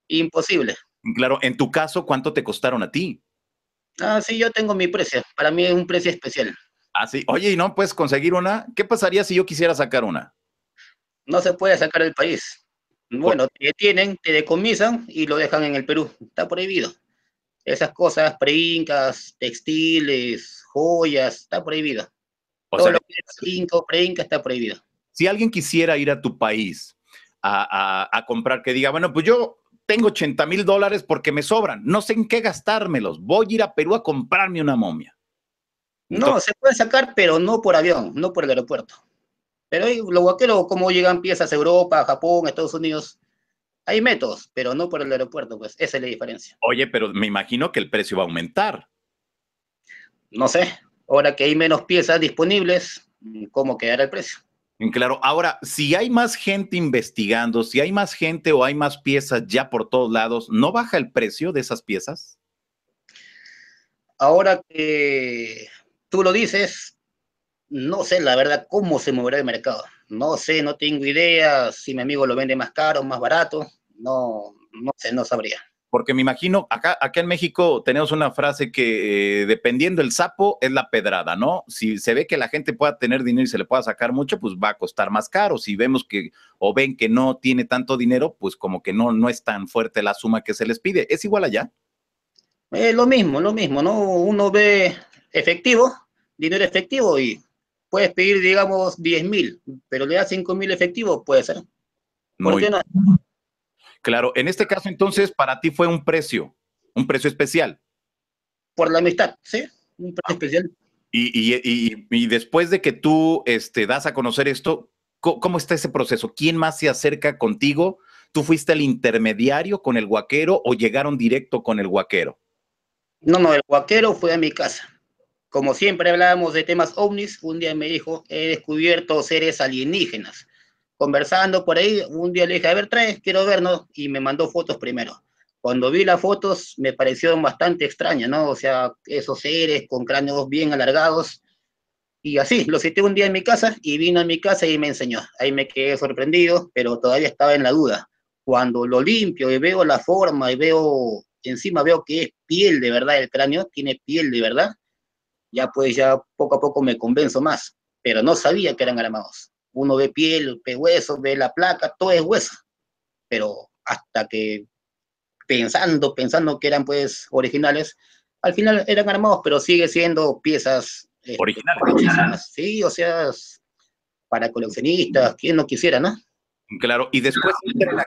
imposible. Claro, en tu caso, ¿cuánto te costaron a ti? Ah, sí, yo tengo mi precio. Para mí es un precio especial. Ah, sí. Oye, ¿y no puedes conseguir una? ¿Qué pasaría si yo quisiera sacar una? No se puede sacar del país. Bueno, te detienen, te decomisan y lo dejan en el Perú. Está prohibido esas cosas, pre-incas, textiles, joyas, está prohibido. Todo lo que es está prohibido. Si alguien quisiera ir a tu país a, comprar, que diga, bueno, pues yo tengo 80 mil dólares porque me sobran, no sé en qué gastármelos, voy a ir a Perú a comprarme una momia. no, se puede sacar, pero no por avión, no por el aeropuerto. Pero los vaqueros, como llegan piezas a Europa, a Japón, a Estados Unidos, hay métodos, pero no por el aeropuerto, pues esa es la diferencia. Oye, pero me imagino que el precio va a aumentar. No sé, ahora que hay menos piezas disponibles, ¿cómo quedará el precio? Claro, ahora, si hay más gente investigando, si hay más gente o hay más piezas ya por todos lados, ¿no baja el precio de esas piezas? Ahora que tú lo dices, no sé la verdad cómo se moverá el mercado. No sé, no tengo idea si mi amigo lo vende más caro, o más barato no, no sé, no sabría. Porque me imagino, acá, en México tenemos una frase que eh, dependiendo el sapo es la pedrada, ¿no? Si se ve que la gente pueda tener dinero y se le pueda sacar mucho, pues va a costar más caro. Si vemos que o ven que no tiene tanto dinero, pues como que no, no es tan fuerte la suma que se les pide. ¿Es igual allá? Es eh, lo mismo, lo mismo, ¿no? Uno ve efectivo, dinero efectivo y puedes pedir, digamos, 10 mil, pero le da 5 mil efectivo, puede ser. Muy Claro, en este caso entonces para ti fue un precio, un precio especial. Por la amistad, sí, un precio ah. especial. Y, después de que tú este, das a conocer esto, ¿cómo, está ese proceso? ¿Quién más se acerca contigo? ¿Tú fuiste el intermediario con el guaquero o llegaron directo con el guaquero? No, no, el guaquero fue a mi casa. Como siempre hablábamos de temas ovnis, un día me dijo, he descubierto seres alienígenas conversando por ahí, un día le dije, a ver, tres, quiero vernos, y me mandó fotos primero. Cuando vi las fotos me parecieron bastante extrañas, ¿no? O sea, esos seres con cráneos bien alargados. Y así, lo cité un día en mi casa y vino a mi casa y me enseñó. Ahí me quedé sorprendido, pero todavía estaba en la duda. Cuando lo limpio y veo la forma y veo, encima veo que es piel de verdad, el cráneo tiene piel de verdad, ya pues ya poco a poco me convenzo más, pero no sabía que eran armados. Uno ve piel, ve hueso, ve la placa, todo es hueso. Pero hasta que pensando, pensando que eran pues originales, al final eran armados, pero sigue siendo piezas este, originales. Sí, o sea, para coleccionistas, quien no quisiera, ¿no? Claro, y después ah.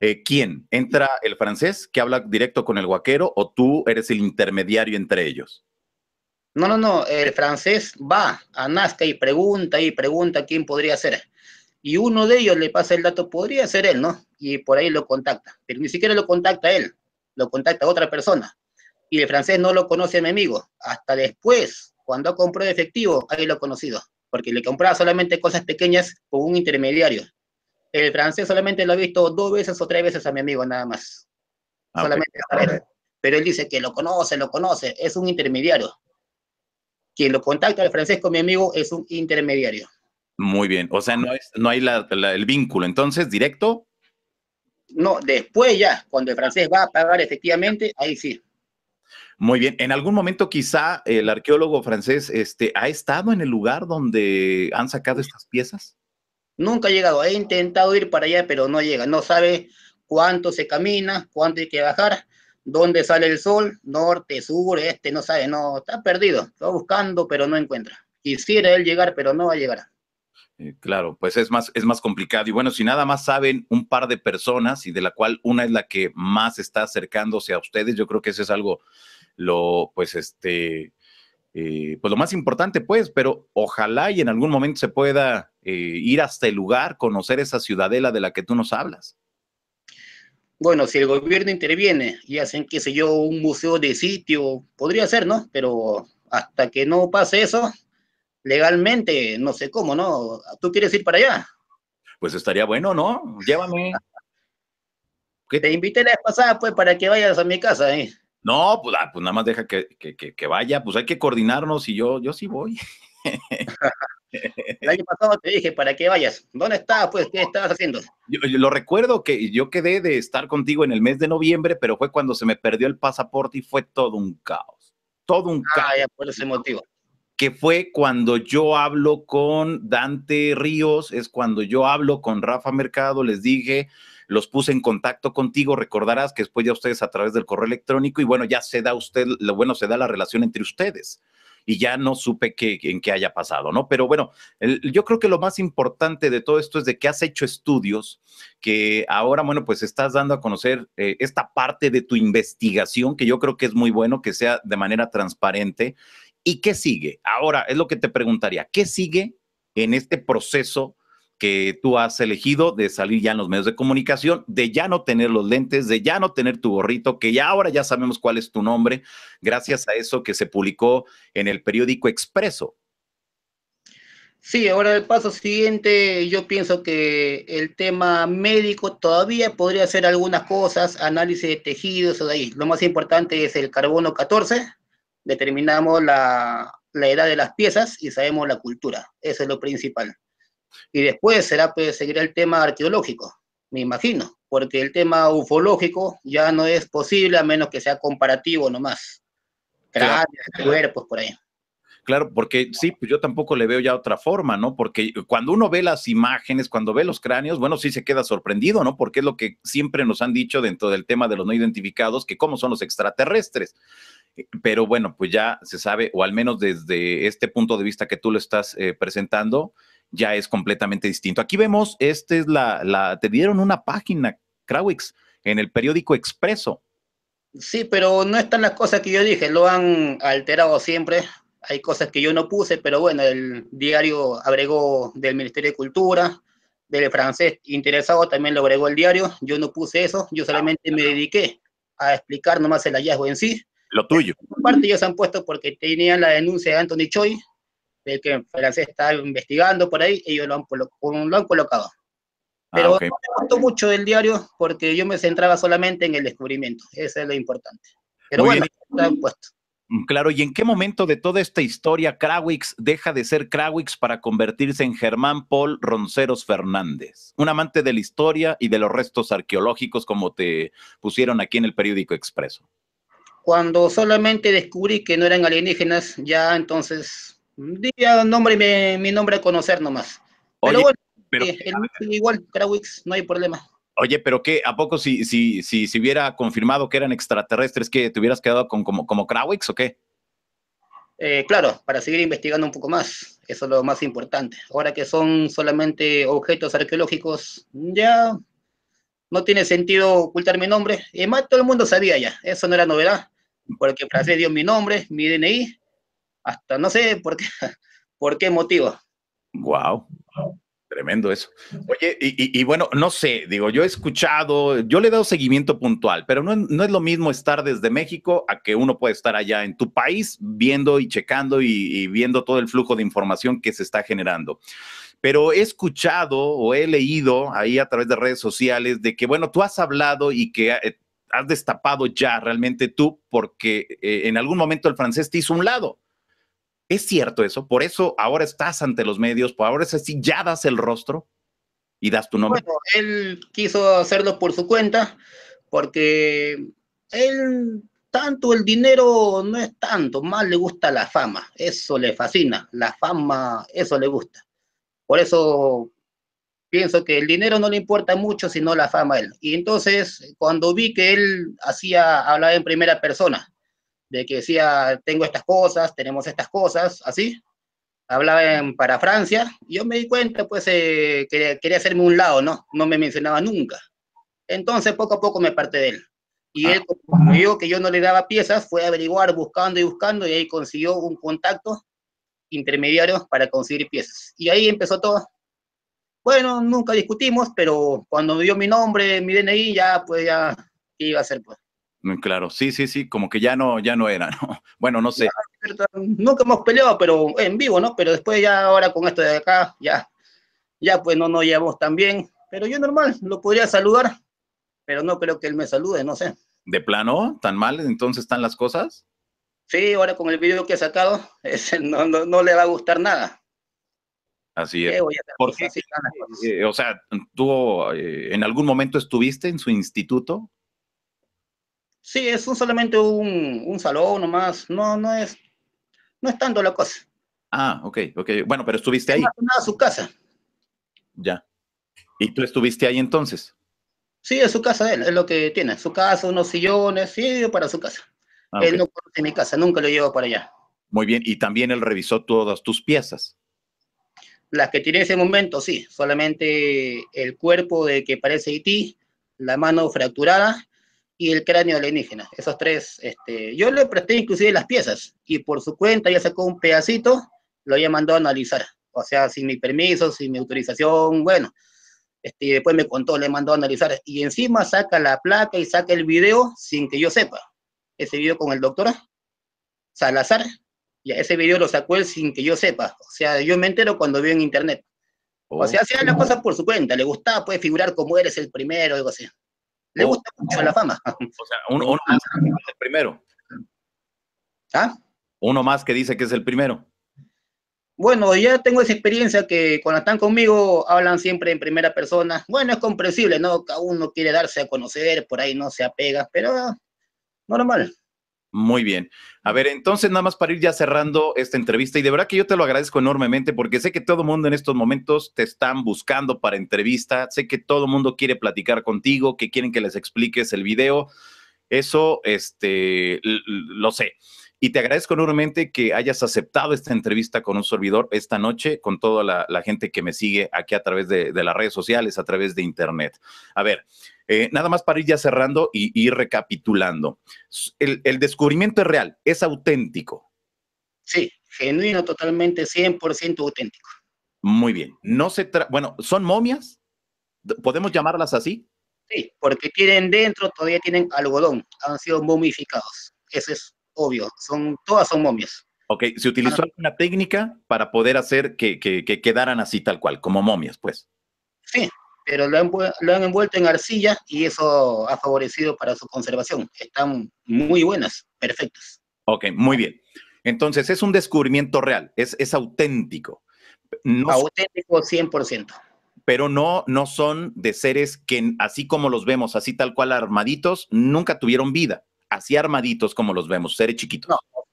eh, ¿quién? ¿Entra el francés que habla directo con el guaquero o tú eres el intermediario entre ellos? No, no, no, el francés va a Nazca y pregunta y pregunta quién podría ser. Y uno de ellos le pasa el dato, podría ser él, ¿no? Y por ahí lo contacta. Pero ni siquiera lo contacta él, lo contacta otra persona. Y el francés no lo conoce a mi amigo. Hasta después, cuando compró efectivo, ahí lo ha conocido. Porque le compraba solamente cosas pequeñas con un intermediario. El francés solamente lo ha visto dos veces o tres veces a mi amigo, nada más. Ah, solamente a Pero él dice que lo conoce, lo conoce, es un intermediario quien lo contacta al con mi amigo, es un intermediario. Muy bien, o sea, no, es, no hay el vínculo, entonces, directo. No, después ya, cuando el francés va a pagar efectivamente, ahí sí. Muy bien, en algún momento quizá el arqueólogo francés este, ha estado en el lugar donde han sacado estas piezas. Nunca ha llegado, he intentado ir para allá, pero no llega, no sabe cuánto se camina, cuánto hay que bajar dónde sale el sol, norte, sur, este, no sabe, no, está perdido, está buscando, pero no encuentra. Quisiera él llegar, pero no va a llegar. Eh, claro, pues es más, es más complicado. Y bueno, si nada más saben un par de personas y de la cual una es la que más está acercándose a ustedes, yo creo que eso es algo, lo, pues este, eh, pues lo más importante, pues, pero ojalá y en algún momento se pueda eh, ir hasta el este lugar, conocer esa ciudadela de la que tú nos hablas bueno, si el gobierno interviene y hacen, qué sé yo, un museo de sitio, podría ser, ¿no? Pero hasta que no pase eso, legalmente, no sé cómo, ¿no? ¿Tú quieres ir para allá? Pues estaría bueno, ¿no? Llévame. Que Te invité la vez pasada, pues, para que vayas a mi casa, ¿eh? No, pues, ah, pues, nada más deja que, que, que, que, vaya, pues hay que coordinarnos y yo, yo sí voy. El año pasado te dije, ¿para que vayas? ¿Dónde estabas? Pues, ¿qué estabas haciendo? Yo, lo recuerdo que yo quedé de estar contigo en el mes de noviembre, pero fue cuando se me perdió el pasaporte y fue todo un caos. Todo un ah, caos. por ese motivo. Que fue cuando yo hablo con Dante Ríos, es cuando yo hablo con Rafa Mercado, les dije, los puse en contacto contigo, recordarás que después ya ustedes a través del correo electrónico y bueno, ya se da usted, lo bueno, se da la relación entre ustedes y ya no supe qué, en qué haya pasado, ¿no? Pero bueno, yo creo que lo más importante de todo esto es de que has hecho estudios que ahora, bueno, pues estás dando a conocer eh, esta parte de tu investigación, que yo creo que es muy bueno que sea de manera transparente. ¿Y qué sigue? Ahora, es lo que te preguntaría, ¿qué sigue en este proceso que tú has elegido de salir ya en los medios de comunicación, de ya no tener los lentes, de ya no tener tu gorrito, que ya ahora ya sabemos cuál es tu nombre, gracias a eso que se publicó en el periódico Expreso. Sí, ahora el paso siguiente, yo pienso que el tema médico todavía podría hacer algunas cosas, análisis de tejidos, o de ahí. Lo más importante es el carbono 14, determinamos la, la edad de las piezas y sabemos la cultura, eso es lo principal. Y después será, pues, seguirá el tema arqueológico, me imagino, porque el tema ufológico ya no es posible a menos que sea comparativo nomás. Cráneos, claro. cuerpos, por ahí. Claro, porque sí, pues yo tampoco le veo ya otra forma, ¿no? Porque cuando uno ve las imágenes, cuando ve los cráneos, bueno, sí se queda sorprendido, ¿no? Porque es lo que siempre nos han dicho dentro del tema de los no identificados, que cómo son los extraterrestres. Pero bueno, pues ya se sabe, o al menos desde este punto de vista que tú lo estás eh, presentando, ya es completamente distinto. Aquí vemos, esta es la, la, te dieron una página, Krawix, en el periódico Expreso. Sí, pero no están las cosas que yo dije, lo han alterado siempre. Hay cosas que yo no puse, pero bueno, el diario agregó del Ministerio de Cultura, del francés interesado también lo agregó el diario. Yo no puse eso, yo solamente me dediqué a explicar nomás el hallazgo en sí. Lo tuyo. Por parte ellos han puesto porque tenían la denuncia de Anthony Choi, el que francés está investigando por ahí, ellos lo han, lo han colocado. Ah, Pero me gustó mucho el diario porque yo me centraba solamente en el descubrimiento, eso es lo importante. Pero Muy puesto. Mm, claro, ¿y en qué momento de toda esta historia Krawix deja de ser Krawix para convertirse en Germán Paul Ronceros Fernández? Un amante de la historia y de los restos arqueológicos como te pusieron aquí en el periódico Expreso. Cuando solamente descubrí que no eran alienígenas, ya entonces Día, nombre mi, mi nombre a conocer nomás. pero bueno, eh, igual, Krawix, no hay problema. Oye, pero qué, ¿a poco si, si, si, si hubiera confirmado que eran extraterrestres, que te hubieras quedado con, como, como Krawix o qué? Eh, claro, para seguir investigando un poco más, eso es lo más importante. Ahora que son solamente objetos arqueológicos, ya no tiene sentido ocultar mi nombre. Y más todo el mundo sabía ya, eso no era novedad, porque frase dio mi nombre, mi DNI, hasta no sé por qué, por qué motivo. Wow. Tremendo eso. Oye, y, bueno, no sé, digo, yo he escuchado, yo le he dado seguimiento puntual, pero no, es lo mismo estar desde México a que uno puede estar allá en tu país viendo y checando y, viendo todo el flujo de información que se está generando. Pero he escuchado o he leído ahí a través de redes sociales de que, bueno, tú has hablado y que eh, has destapado ya realmente tú porque eh, en algún momento el francés te hizo un lado ¿Es cierto eso? ¿Por eso ahora estás ante los medios? ¿Por ahora es así? ¿Ya das el rostro y das tu nombre? él quiso hacerlo por su cuenta porque él tanto el dinero no es tanto, más le gusta la fama, eso le fascina, la fama, eso le gusta. Por eso pienso que el dinero no le importa mucho, sino la fama a él. Y entonces, cuando vi que él hacía, hablaba en primera persona, de que decía, tengo estas cosas, tenemos estas cosas, así. Hablaba en, para Francia, yo me di cuenta, pues, eh, que quería hacerme un lado, ¿no? No me mencionaba nunca. Entonces, poco a poco me parte de él. Y ah. él, como yo, que yo no le daba piezas, fue a averiguar, buscando y buscando, y ahí consiguió un contacto intermediario para conseguir piezas. Y ahí empezó todo. Bueno, nunca discutimos, pero cuando dio mi nombre, mi DNI, ya, pues, ya, ¿qué iba a hacer, pues? Mm, claro, sí, sí, sí, como que ya no, ya no era, ¿no? Bueno, no sé. Nunca hemos peleado, pero en vivo, ¿no? Pero después ya ahora con esto de acá, ya, ya pues no nos llevamos tan bien. Pero yo normal, lo podría saludar, pero no creo que él me salude, no sé. ¿De plano? ¿Tan mal entonces están las cosas? Sí, ahora con el video que he sacado, no, le va a gustar nada. Así es. ¿Por pues, qué? Eh, o sea, ¿tú eh, en algún momento estuviste en su instituto? Sí, es un, solamente un, un, salón nomás, no, no es, no es tanto la cosa. Ah, ok, ok. Bueno, pero estuviste ahí. A su casa. Ya. ¿Y tú estuviste ahí entonces? Sí, es su casa, es lo que tiene, su casa, unos sillones, sí, para su casa. Ah, él no conoce mi casa, nunca lo llevo para allá. Muy bien, y también él revisó todas tus piezas. Las que tiene en ese momento, sí, solamente el cuerpo de que parece Haití, la mano fracturada y el cráneo alienígena. Esos tres, este, yo le presté inclusive las piezas y por su cuenta ya sacó un pedacito, lo había mandado a analizar. O sea, sin mi permiso, sin mi autorización, bueno. Este, y después me contó, le mandó a analizar. Y encima saca la placa y saca el video sin que yo sepa. Ese video con el doctor Salazar. y ese video lo sacó él sin que yo sepa. O sea, yo me entero cuando veo en internet. o sea, hacía las oh. cosas por su cuenta. Le gustaba, puede figurar como eres el primero, algo así. Le gusta mucho la fama. O sea, uno, más que es el primero. ¿Ah? Uno más que dice que es el primero. Bueno, ya tengo esa experiencia que cuando están conmigo hablan siempre en primera persona. Bueno, es comprensible, ¿no? Cada uno quiere darse a conocer, por ahí no se apega, pero normal. Muy bien. A ver, entonces nada más para ir ya cerrando esta entrevista y de verdad que yo te lo agradezco enormemente porque sé que todo el mundo en estos momentos te están buscando para entrevista, sé que todo el mundo quiere platicar contigo, que quieren que les expliques el video, eso, este, lo sé. Y te agradezco enormemente que hayas aceptado esta entrevista con un servidor esta noche, con toda la, gente que me sigue aquí a través de, las redes sociales, a través de Internet. A ver, eh, nada más para ir ya cerrando y ir recapitulando. El, descubrimiento es real, es auténtico. Sí, genuino, totalmente, 100% auténtico. Muy bien. No se bueno, ¿son momias? ¿Podemos llamarlas así? Sí, porque tienen dentro, todavía tienen algodón, han sido momificados. Eso es obvio, son, todas son momias. Ok, se utilizó ah. alguna técnica para poder hacer que, quedaran así tal cual, como momias, pues. Sí, pero lo han, envuelto en arcilla y eso ha favorecido para su conservación. Están muy buenas, perfectas. Ok, muy bien. Entonces es un descubrimiento real, es, auténtico. No auténtico 100%. Pero no, no son de seres que, así como los vemos, así tal cual armaditos, nunca tuvieron vida así armaditos como los vemos, seres chiquitos. No,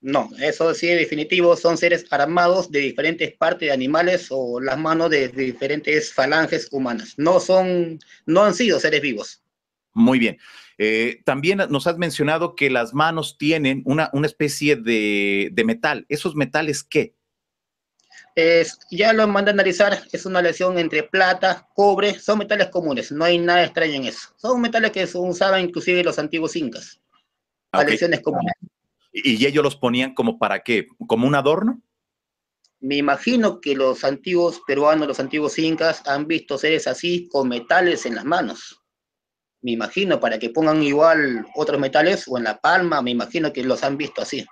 no, eso sí, definitivo, son seres armados de diferentes partes de animales o las manos de diferentes falanges humanas. No son, no han sido seres vivos. Muy bien. Eh, también nos has mencionado que las manos tienen una, especie de, de metal. ¿Esos metales qué? ya lo mandé a analizar, es una lesión entre plata, cobre, son metales comunes, no hay nada extraño en eso. Son metales que usaban inclusive los antiguos incas, comunes. ¿Y ellos los ponían como para qué? ¿Como un adorno? Me imagino que los antiguos peruanos, los antiguos incas, han visto seres así con metales en las manos. Me imagino, para que pongan igual otros metales o en la palma, me imagino que los han visto así.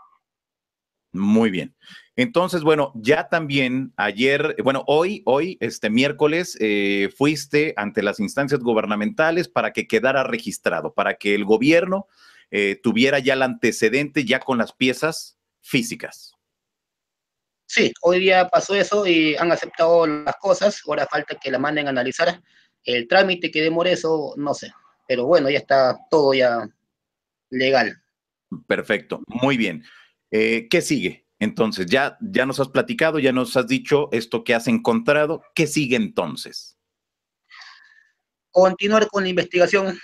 Muy bien. Entonces, bueno, ya también ayer, bueno, hoy, hoy, este miércoles, eh, fuiste ante las instancias gubernamentales para que quedara registrado, para que el gobierno eh, tuviera ya el antecedente, ya con las piezas físicas. Sí, hoy día pasó eso y han aceptado las cosas, ahora falta que la manden a analizar. El trámite que demore eso, no sé, pero bueno, ya está todo ya legal. Perfecto, muy bien. Eh, ¿Qué sigue? Entonces, ya, ya nos has platicado, ya nos has dicho esto que has encontrado. ¿Qué sigue entonces? Continuar con la investigación,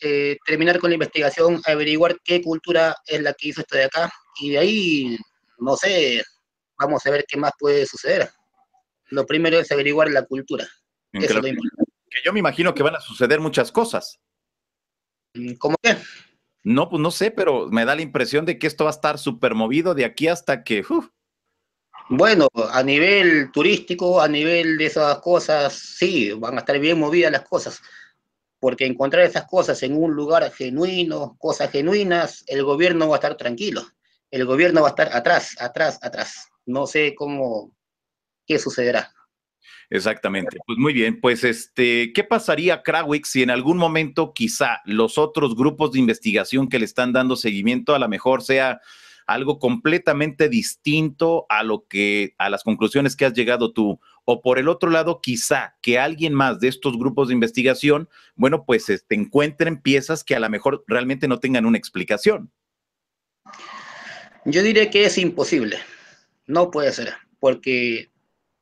eh, terminar con la investigación, averiguar qué cultura es la que hizo esto de acá. Y de ahí, no sé, vamos a ver qué más puede suceder. Lo primero es averiguar la cultura. Que yo me imagino que van a suceder muchas cosas. Mm, ¿Cómo qué? No, pues no sé, pero me da la impresión de que esto va a estar súper movido de aquí hasta que... Bueno, a nivel turístico, a nivel de esas cosas, sí, van a estar bien movidas las cosas, porque encontrar esas cosas en un lugar genuino, cosas genuinas, el gobierno va a estar tranquilo, el gobierno va a estar atrás, atrás, atrás. No sé cómo, qué sucederá. Exactamente. Pues muy bien, pues este, ¿qué pasaría, Krawick, si en algún momento quizá los otros grupos de investigación que le están dando seguimiento a lo mejor sea algo completamente distinto a lo que a las conclusiones que has llegado tú? O por el otro lado, quizá que alguien más de estos grupos de investigación, bueno, pues este, encuentren piezas que a lo mejor realmente no tengan una explicación. Yo diré que es imposible. No puede ser, porque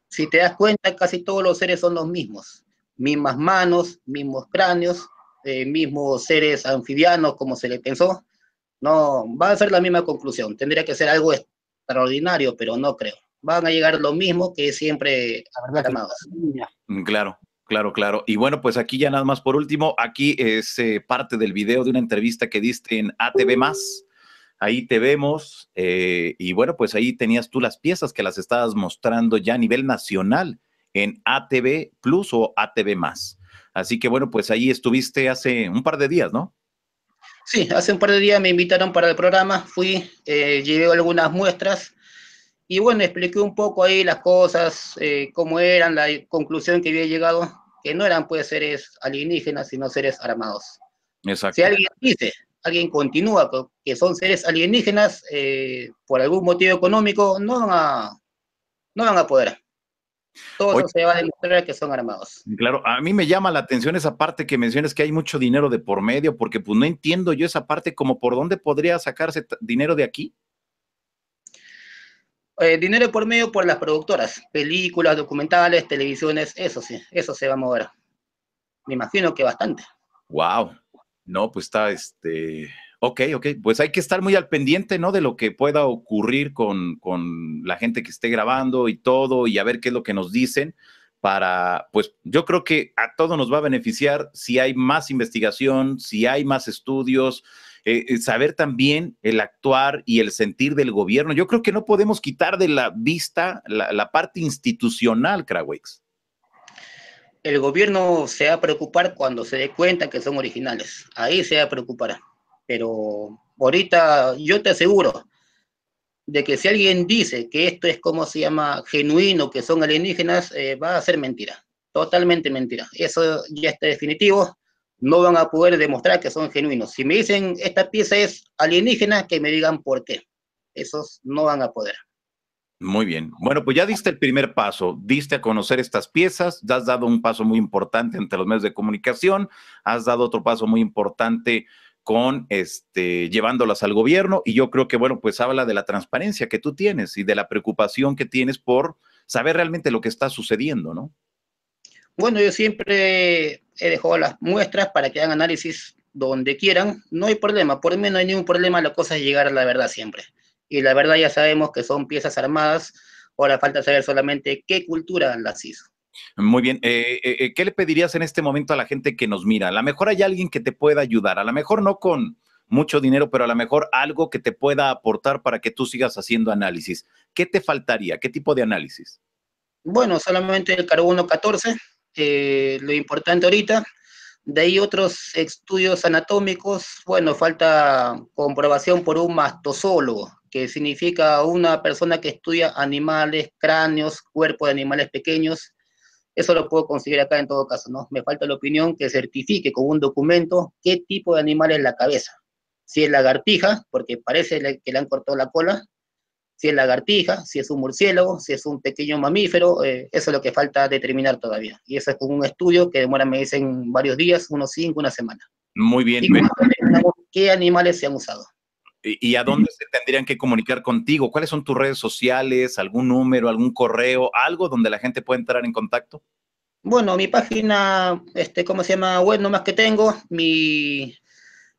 si te das cuenta, casi todos los seres son los mismos. Mismas manos, mismos cráneos, eh, mismos seres anfibianos, como se le pensó. No, va a ser la misma conclusión. Tendría que ser algo extraordinario, pero no creo. Van a llegar lo mismo que siempre mm, Claro. Claro, claro. Y bueno, pues aquí ya nada más por último, aquí es eh, parte del video de una entrevista que diste en ATV Más ahí te vemos. Eh, y bueno, pues ahí tenías tú las piezas que las estabas mostrando ya a nivel nacional en ATV Plus o ATV Más. Así que bueno, pues ahí estuviste hace un par de días, ¿no? Sí, hace un par de días me invitaron para el programa, fui, eh, llevé algunas muestras y bueno, expliqué un poco ahí las cosas, eh, cómo eran, la conclusión que había llegado, que no eran pues seres alienígenas, sino seres armados. Exacto. Si alguien dice alguien continúa que son seres alienígenas, eh, por algún motivo económico, no van a, no van a poder. Todo se va a demostrar que son armados. Claro, a mí me llama la atención esa parte que mencionas que hay mucho dinero de por medio, porque pues no entiendo yo esa parte, como por dónde podría sacarse dinero de aquí. dinero eh, dinero por medio por las productoras, películas, documentales, televisiones, eso sí, eso se va a mover. Me imagino que bastante. Wow, no, pues está, este, ok, ok, pues hay que estar muy al pendiente, ¿no? De lo que pueda ocurrir con, la gente que esté grabando y todo, y a ver qué es lo que nos dicen para, pues yo creo que a todos nos va a beneficiar si hay más investigación, si hay más estudios, eh, eh, saber también el actuar y el sentir del gobierno. Yo creo que no podemos quitar de la vista la, la parte institucional, Crawex el gobierno se va a preocupar cuando se dé cuenta que son originales. Ahí se va a preocupar. Pero ahorita yo te aseguro de que si alguien dice que esto es como se llama genuino, que son alienígenas, eh, va a ser mentira. Totalmente mentira. Eso ya está definitivo. No van a poder demostrar que son genuinos. Si me dicen esta pieza es alienígena, que me digan por qué. Esos no van a poder. Muy bien. Bueno, pues ya diste el primer paso, diste a conocer estas piezas, ya has dado un paso muy importante entre los medios de comunicación, has dado otro paso muy importante con este llevándolas al gobierno y yo creo que bueno, pues habla de la transparencia que tú tienes y de la preocupación que tienes por saber realmente lo que está sucediendo, ¿no? Bueno, yo siempre he dejado las muestras para que hagan análisis donde quieran, no hay problema, por mí no hay ningún problema, la cosa es llegar a la verdad siempre y la verdad ya sabemos que son piezas armadas, ahora falta saber solamente qué cultura las hizo. Muy bien, eh, eh, eh, ¿qué le pedirías en este momento a la gente que nos mira? A lo mejor hay alguien que te pueda ayudar, a lo mejor no con mucho dinero, pero a lo mejor algo que te pueda aportar para que tú sigas haciendo análisis. ¿Qué te faltaría? ¿Qué tipo de análisis? Bueno, solamente el carbono 14, lo importante ahorita. De ahí otros estudios anatómicos, bueno, falta comprobación por un mastozoólogo que significa una persona que estudia animales, cráneos, cuerpos de animales pequeños. Eso lo puedo conseguir acá en todo caso, ¿no? Me falta la opinión que certifique con un documento qué tipo de animal es la cabeza. Si es lagartija, porque parece que le han cortado la cola, si es lagartija, si es un murciélago, si es un pequeño mamífero, eh, eso es lo que falta determinar todavía. Y eso es con un estudio que demora, me dicen, varios días, unos cinco, una semana. Muy bien. Y bien. qué animales se han usado. ¿Y, a dónde se tendrían que comunicar contigo? ¿Cuáles son tus redes sociales? ¿Algún número, algún correo, algo donde la gente pueda entrar en contacto? Bueno, mi página, este, ¿cómo se llama? Web nomás que tengo, mi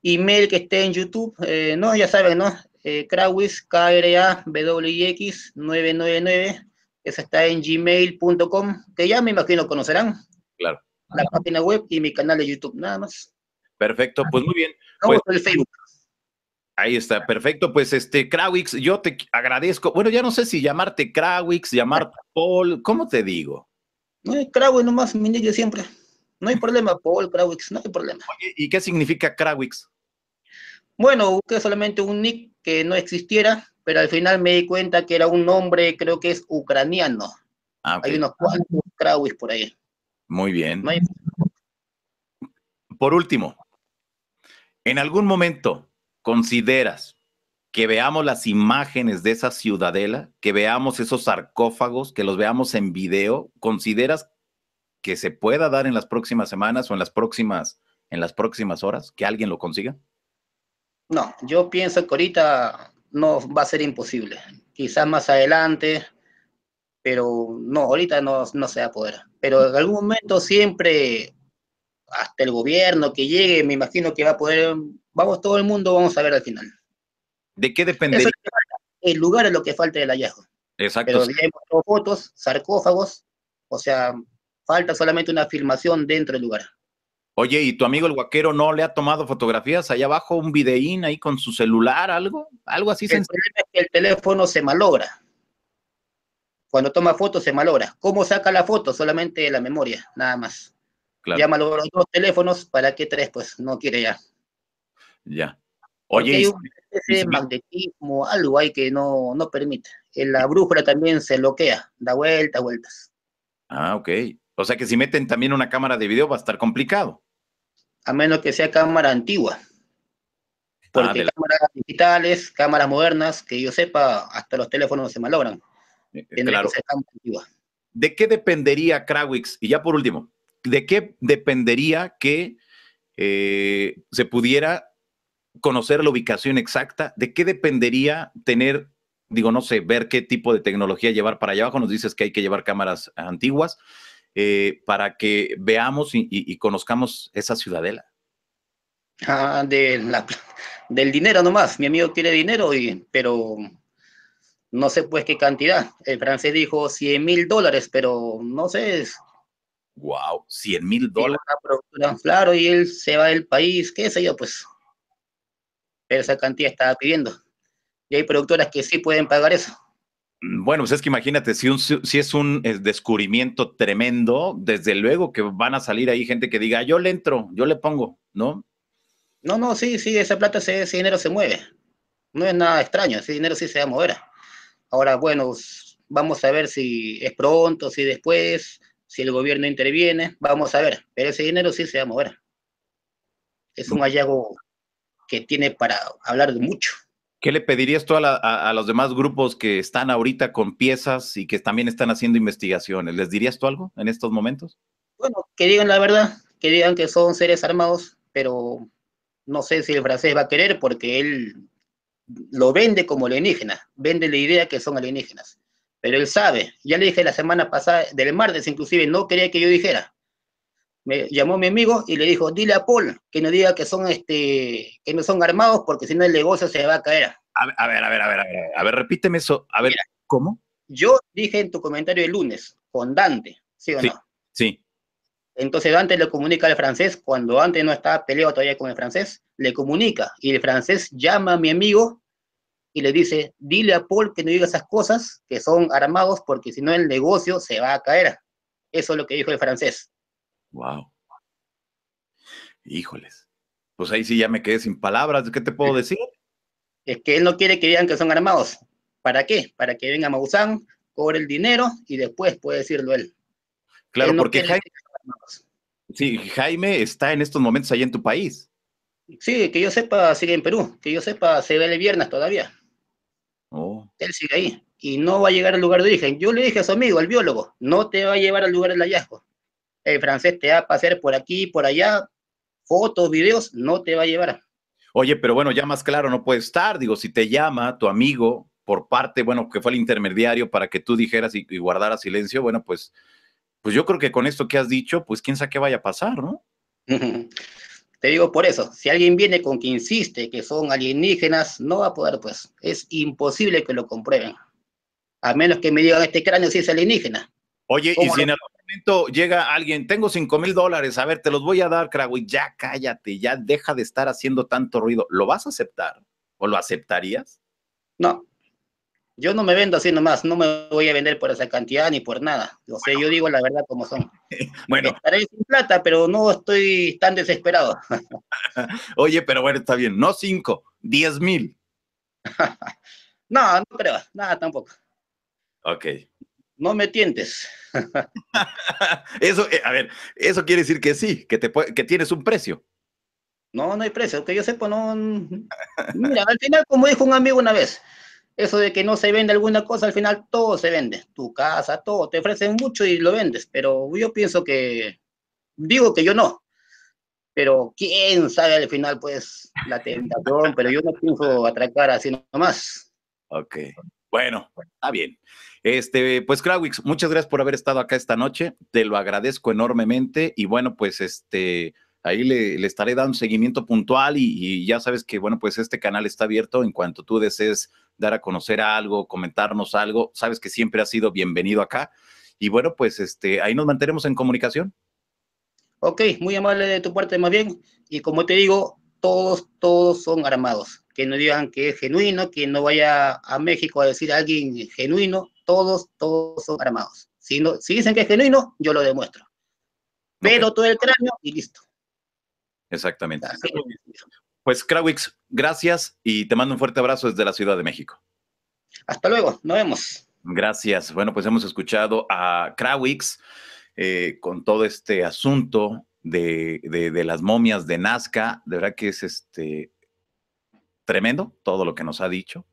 email que esté en YouTube, eh, no, ya saben, ¿no? Eh, Krawis, k r x 999 esa está en gmail.com, que ya me imagino conocerán. Claro. La página web y mi canal de YouTube, nada más. Perfecto, pues muy bien. Pues el Facebook. Ahí está, perfecto. Pues este, Krawix, yo te agradezco. Bueno, ya no sé si llamarte Krawix, llamarte Paul, ¿cómo te digo? Eh, Krawix nomás, mi siempre. No hay problema, Paul, Krawix, no hay problema. ¿y qué significa Krawix? Bueno, busqué solamente un nick que no existiera, pero al final me di cuenta que era un nombre, creo que es ucraniano. Ah, hay unos cuantos Krawix por ahí. Muy bien. Por último, en algún momento consideras que veamos las imágenes de esa ciudadela, que veamos esos sarcófagos, que los veamos en video, consideras que se pueda dar en las próximas semanas o en las próximas, en las próximas horas, que alguien lo consiga? No, yo pienso que ahorita no va a ser imposible. Quizás más adelante, pero no, ahorita no, no se va a poder. Pero en algún momento siempre, hasta el gobierno que llegue, me imagino que va a poder vamos todo el mundo, vamos a ver al final. ¿De qué dependería? el lugar es lo que falta del hallazgo. Exacto. Pero fotos, sarcófagos, o sea, falta solamente una filmación dentro del lugar. Oye, ¿y tu amigo el guaquero no le ha tomado fotografías allá abajo, un videín ahí con su celular, algo? Algo así. El problema es que el teléfono se malogra. Cuando toma fotos se malogra. ¿Cómo saca la foto? Solamente la memoria, nada más. Claro. Ya los dos teléfonos, ¿para qué tres? Pues no quiere ya. Ya. Oye, hay un ese magnetismo, algo hay que no, no permite. En eh, la brújula también se bloquea, da vueltas, vueltas. Ah, ok. O sea que si meten también una cámara de video va a estar complicado. A menos que sea cámara antigua. Ah, Porque cámaras digitales, cámaras modernas, que yo sepa, hasta los teléfonos se malogran. Eh, ¿De qué dependería Krawix? Y ya por último, ¿de qué dependería que eh, se pudiera conocer la ubicación exacta? ¿De qué dependería tener, digo, no sé, ver qué tipo de tecnología llevar para allá abajo? Nos dices que hay que llevar cámaras antiguas eh, para que veamos y, conozcamos esa ciudadela. Ah, del dinero nomás. Mi amigo quiere dinero, y, pero no sé pues qué cantidad. El francés dijo 100 mil dólares, pero no sé. Wow, 100 mil dólares. Claro, y él se va del país, qué sé yo, pues pero esa cantidad estaba pidiendo. Y hay productoras que sí pueden pagar eso. Mm, bueno, pues es que imagínate, si, es un eh, descubrimiento tremendo, desde luego que van a salir ahí gente que diga, ah, yo le entro, yo le pongo, ¿no? No, no, sí, sí, esa plata, ese, ese dinero se mueve. No es nada extraño, ese dinero sí se va a mover. Ahora, bueno, vamos a ver si es pronto, si después, si el gobierno interviene, vamos a ver, pero ese dinero sí se va a mover. Es un hallazgo que tiene para hablar de mucho. ¿Qué le pedirías tú a, los demás grupos que están ahorita con piezas y que también están haciendo investigaciones? ¿Les dirías tú algo en estos momentos? Bueno, que digan la verdad, que digan que son seres armados, pero no sé si el francés va a querer porque él lo vende como alienígena, vende la idea que son alienígenas, pero él sabe, ya le dije la semana pasada, del martes inclusive, no quería que yo dijera, me llamó mi amigo y le dijo, dile a Paul que no diga que son este, que no son armados, porque si no el negocio se va a caer. A ver, a ver, a ver, a ver, repíteme eso. A ver, ¿cómo? Yo dije en tu comentario el lunes, con Dante, ¿sí o no? Sí. Entonces Dante le comunica al francés, cuando antes no estaba peleado todavía con el francés, le comunica y el francés llama a mi amigo y le dice, dile a Paul que no diga esas cosas, que son armados, porque si no el negocio se va a caer. Eso es lo que dijo el francés. Wow. Híjoles. Pues ahí sí ya me quedé sin palabras. ¿Qué te puedo decir? Es que él no quiere que digan que son armados. ¿Para qué? Para que venga Maussan, cobre el dinero y después puede decirlo él. Claro, porque Jaime, sí, Jaime está en estos momentos ahí en tu país. Sí, que yo sepa, sigue en Perú. Que yo sepa, se ve el viernes todavía. Oh. Él sigue ahí y no va a llegar al lugar de origen. Yo le dije a su amigo, al biólogo, no te va a llevar al lugar del hallazgo el francés te va a pasar por aquí, por allá, fotos, videos, no te va a llevar. Oye, pero bueno, ya más claro no puede estar, digo, si te llama tu amigo por parte, bueno, que fue el intermediario para que tú dijeras y, guardara silencio, bueno, pues, pues yo creo que con esto que has dicho, pues quién sabe qué vaya a pasar, ¿no? Te digo por eso, si alguien viene con que insiste que son alienígenas, no va a poder, pues, es imposible que lo comprueben. A menos que me digan este cráneo si es alienígena. Oye, y si en algún momento llega alguien, tengo cinco mil dólares, a ver, te los voy a dar, Cragui, ya cállate, ya deja de estar haciendo tanto ruido. ¿Lo vas a aceptar? ¿O lo aceptarías? No. Yo no me vendo así nomás, no me voy a vender por esa cantidad ni por nada. O sea, yo digo la verdad como son. bueno. Estaré sin plata, pero no estoy tan desesperado. Oye, pero bueno, está bien. No 5, diez mil. no, no creo, nada tampoco. Ok no me tientes. eso, eh, a ver, eso quiere decir que sí, que, te, que tienes un precio. No, no hay precio, que yo sepa, no... Mira, al final, como dijo un amigo una vez, eso de que no se vende alguna cosa, al final todo se vende, tu casa, todo, te ofrecen mucho y lo vendes, pero yo pienso que, digo que yo no, pero quién sabe al final, pues, la tentación, pero yo no pienso atracar así nomás. Ok, bueno, está bien. Este, pues Krawix, muchas gracias por haber estado acá esta noche, te lo agradezco enormemente y bueno, pues este, ahí le, estaré dando un seguimiento puntual y, ya sabes que bueno, pues este canal está abierto en cuanto tú desees dar a conocer algo, comentarnos algo, sabes que siempre has sido bienvenido acá y bueno, pues este, ahí nos mantenemos en comunicación. Ok, muy amable de tu parte más bien y como te digo, todos, todos son armados. Que no digan que es genuino, que no vaya a México a decir a alguien genuino, todos, todos son armados. Si, si dicen que es genuino, yo lo demuestro. Pero todo el cráneo y listo. Exactamente. Pues Krawix, gracias y te mando un fuerte abrazo desde la Ciudad de México. Hasta luego, nos vemos. Gracias. Bueno, pues hemos escuchado a Krawix eh, con todo este asunto de, las momias de Nazca. De verdad que es este tremendo todo lo que nos ha dicho.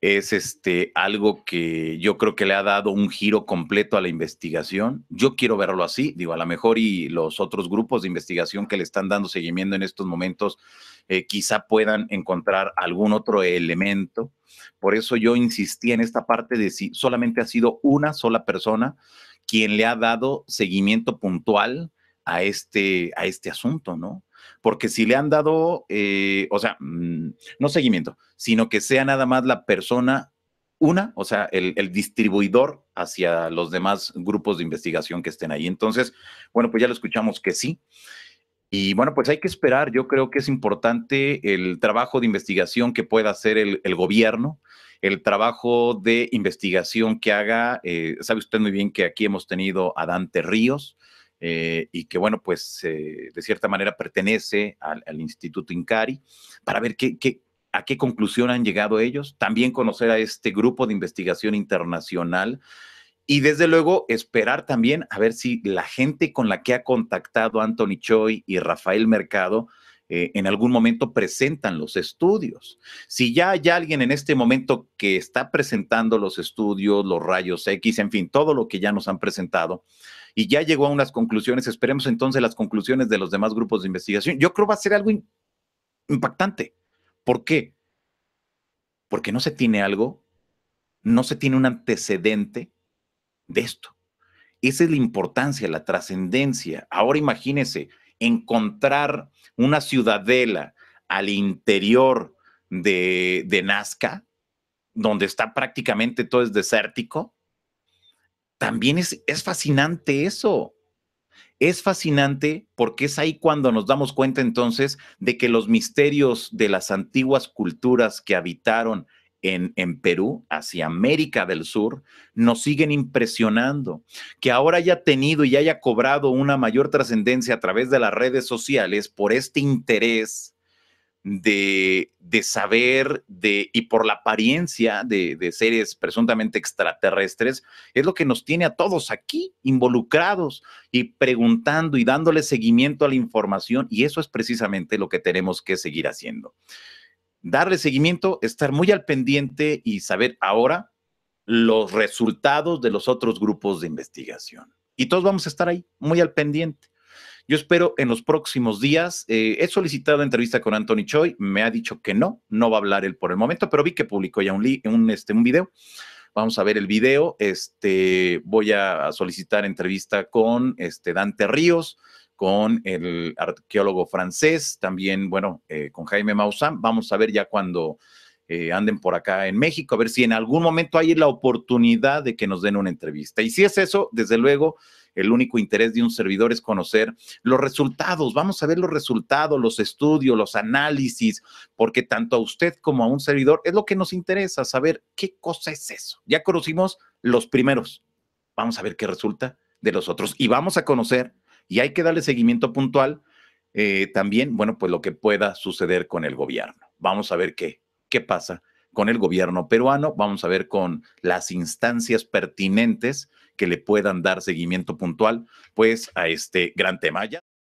Es este algo que yo creo que le ha dado un giro completo a la investigación. Yo quiero verlo así, digo, a lo mejor y los otros grupos de investigación que le están dando seguimiento en estos momentos, eh, quizá puedan encontrar algún otro elemento. Por eso yo insistí en esta parte de si solamente ha sido una sola persona quien le ha dado seguimiento puntual a este, a este asunto, ¿no? Porque si le han dado, eh, o sea, mm, no seguimiento, sino que sea nada más la persona una, o sea, el, distribuidor hacia los demás grupos de investigación que estén ahí. Entonces, bueno, pues ya lo escuchamos que sí. Y bueno, pues hay que esperar. Yo creo que es importante el trabajo de investigación que pueda hacer el, gobierno, el trabajo de investigación que haga. Eh, sabe usted muy bien que aquí hemos tenido a Dante Ríos, eh, y que, bueno, pues eh, de cierta manera pertenece al, Instituto Incari, para ver a qué conclusión han llegado ellos, también conocer a este grupo de investigación internacional y desde luego esperar también a ver si la gente con la que ha contactado Anthony Choi y Rafael Mercado eh, en algún momento presentan los estudios. Si ya hay alguien en este momento que está presentando los estudios, los rayos X, en fin, todo lo que ya nos han presentado, y ya llegó a unas conclusiones, esperemos entonces las conclusiones de los demás grupos de investigación. Yo creo va a ser algo impactante. ¿Por qué? Porque no se tiene algo, no se tiene un antecedente de esto. Esa es la importancia, la trascendencia. Ahora imagínense, encontrar una ciudadela al interior de, de Nazca, donde está prácticamente todo es desértico, también es, es fascinante eso. Es fascinante porque es ahí cuando nos damos cuenta entonces de que los misterios de las antiguas culturas que habitaron en, Perú, hacia América del Sur, nos siguen impresionando. Que ahora haya tenido y haya cobrado una mayor trascendencia a través de las redes sociales por este interés de, saber de, y por la apariencia de, de seres presuntamente extraterrestres, es lo que nos tiene a todos aquí involucrados y preguntando y dándole seguimiento a la información y eso es precisamente lo que tenemos que seguir haciendo darle seguimiento, estar muy al pendiente y saber ahora los resultados de los otros grupos de investigación. Y todos vamos a estar ahí, muy al pendiente. Yo espero en los próximos días. Eh, he solicitado entrevista con Anthony Choi, me ha dicho que no, no va a hablar él por el momento, pero vi que publicó ya un, este, video. Vamos a ver el video. Este, voy a solicitar entrevista con este, Dante Ríos con el arqueólogo francés, también, bueno, eh, con Jaime Maussan. Vamos a ver ya cuando eh, anden por acá en México, a ver si en algún momento hay la oportunidad de que nos den una entrevista. Y si es eso, desde luego, el único interés de un servidor es conocer los resultados. Vamos a ver los resultados, los estudios, los análisis, porque tanto a usted como a un servidor es lo que nos interesa, saber qué cosa es eso. Ya conocimos los primeros. Vamos a ver qué resulta de los otros y vamos a conocer y hay que darle seguimiento puntual eh, también, bueno, pues lo que pueda suceder con el gobierno. Vamos a ver qué, qué pasa con el gobierno peruano, vamos a ver con las instancias pertinentes que le puedan dar seguimiento puntual, pues a este gran tema. Ya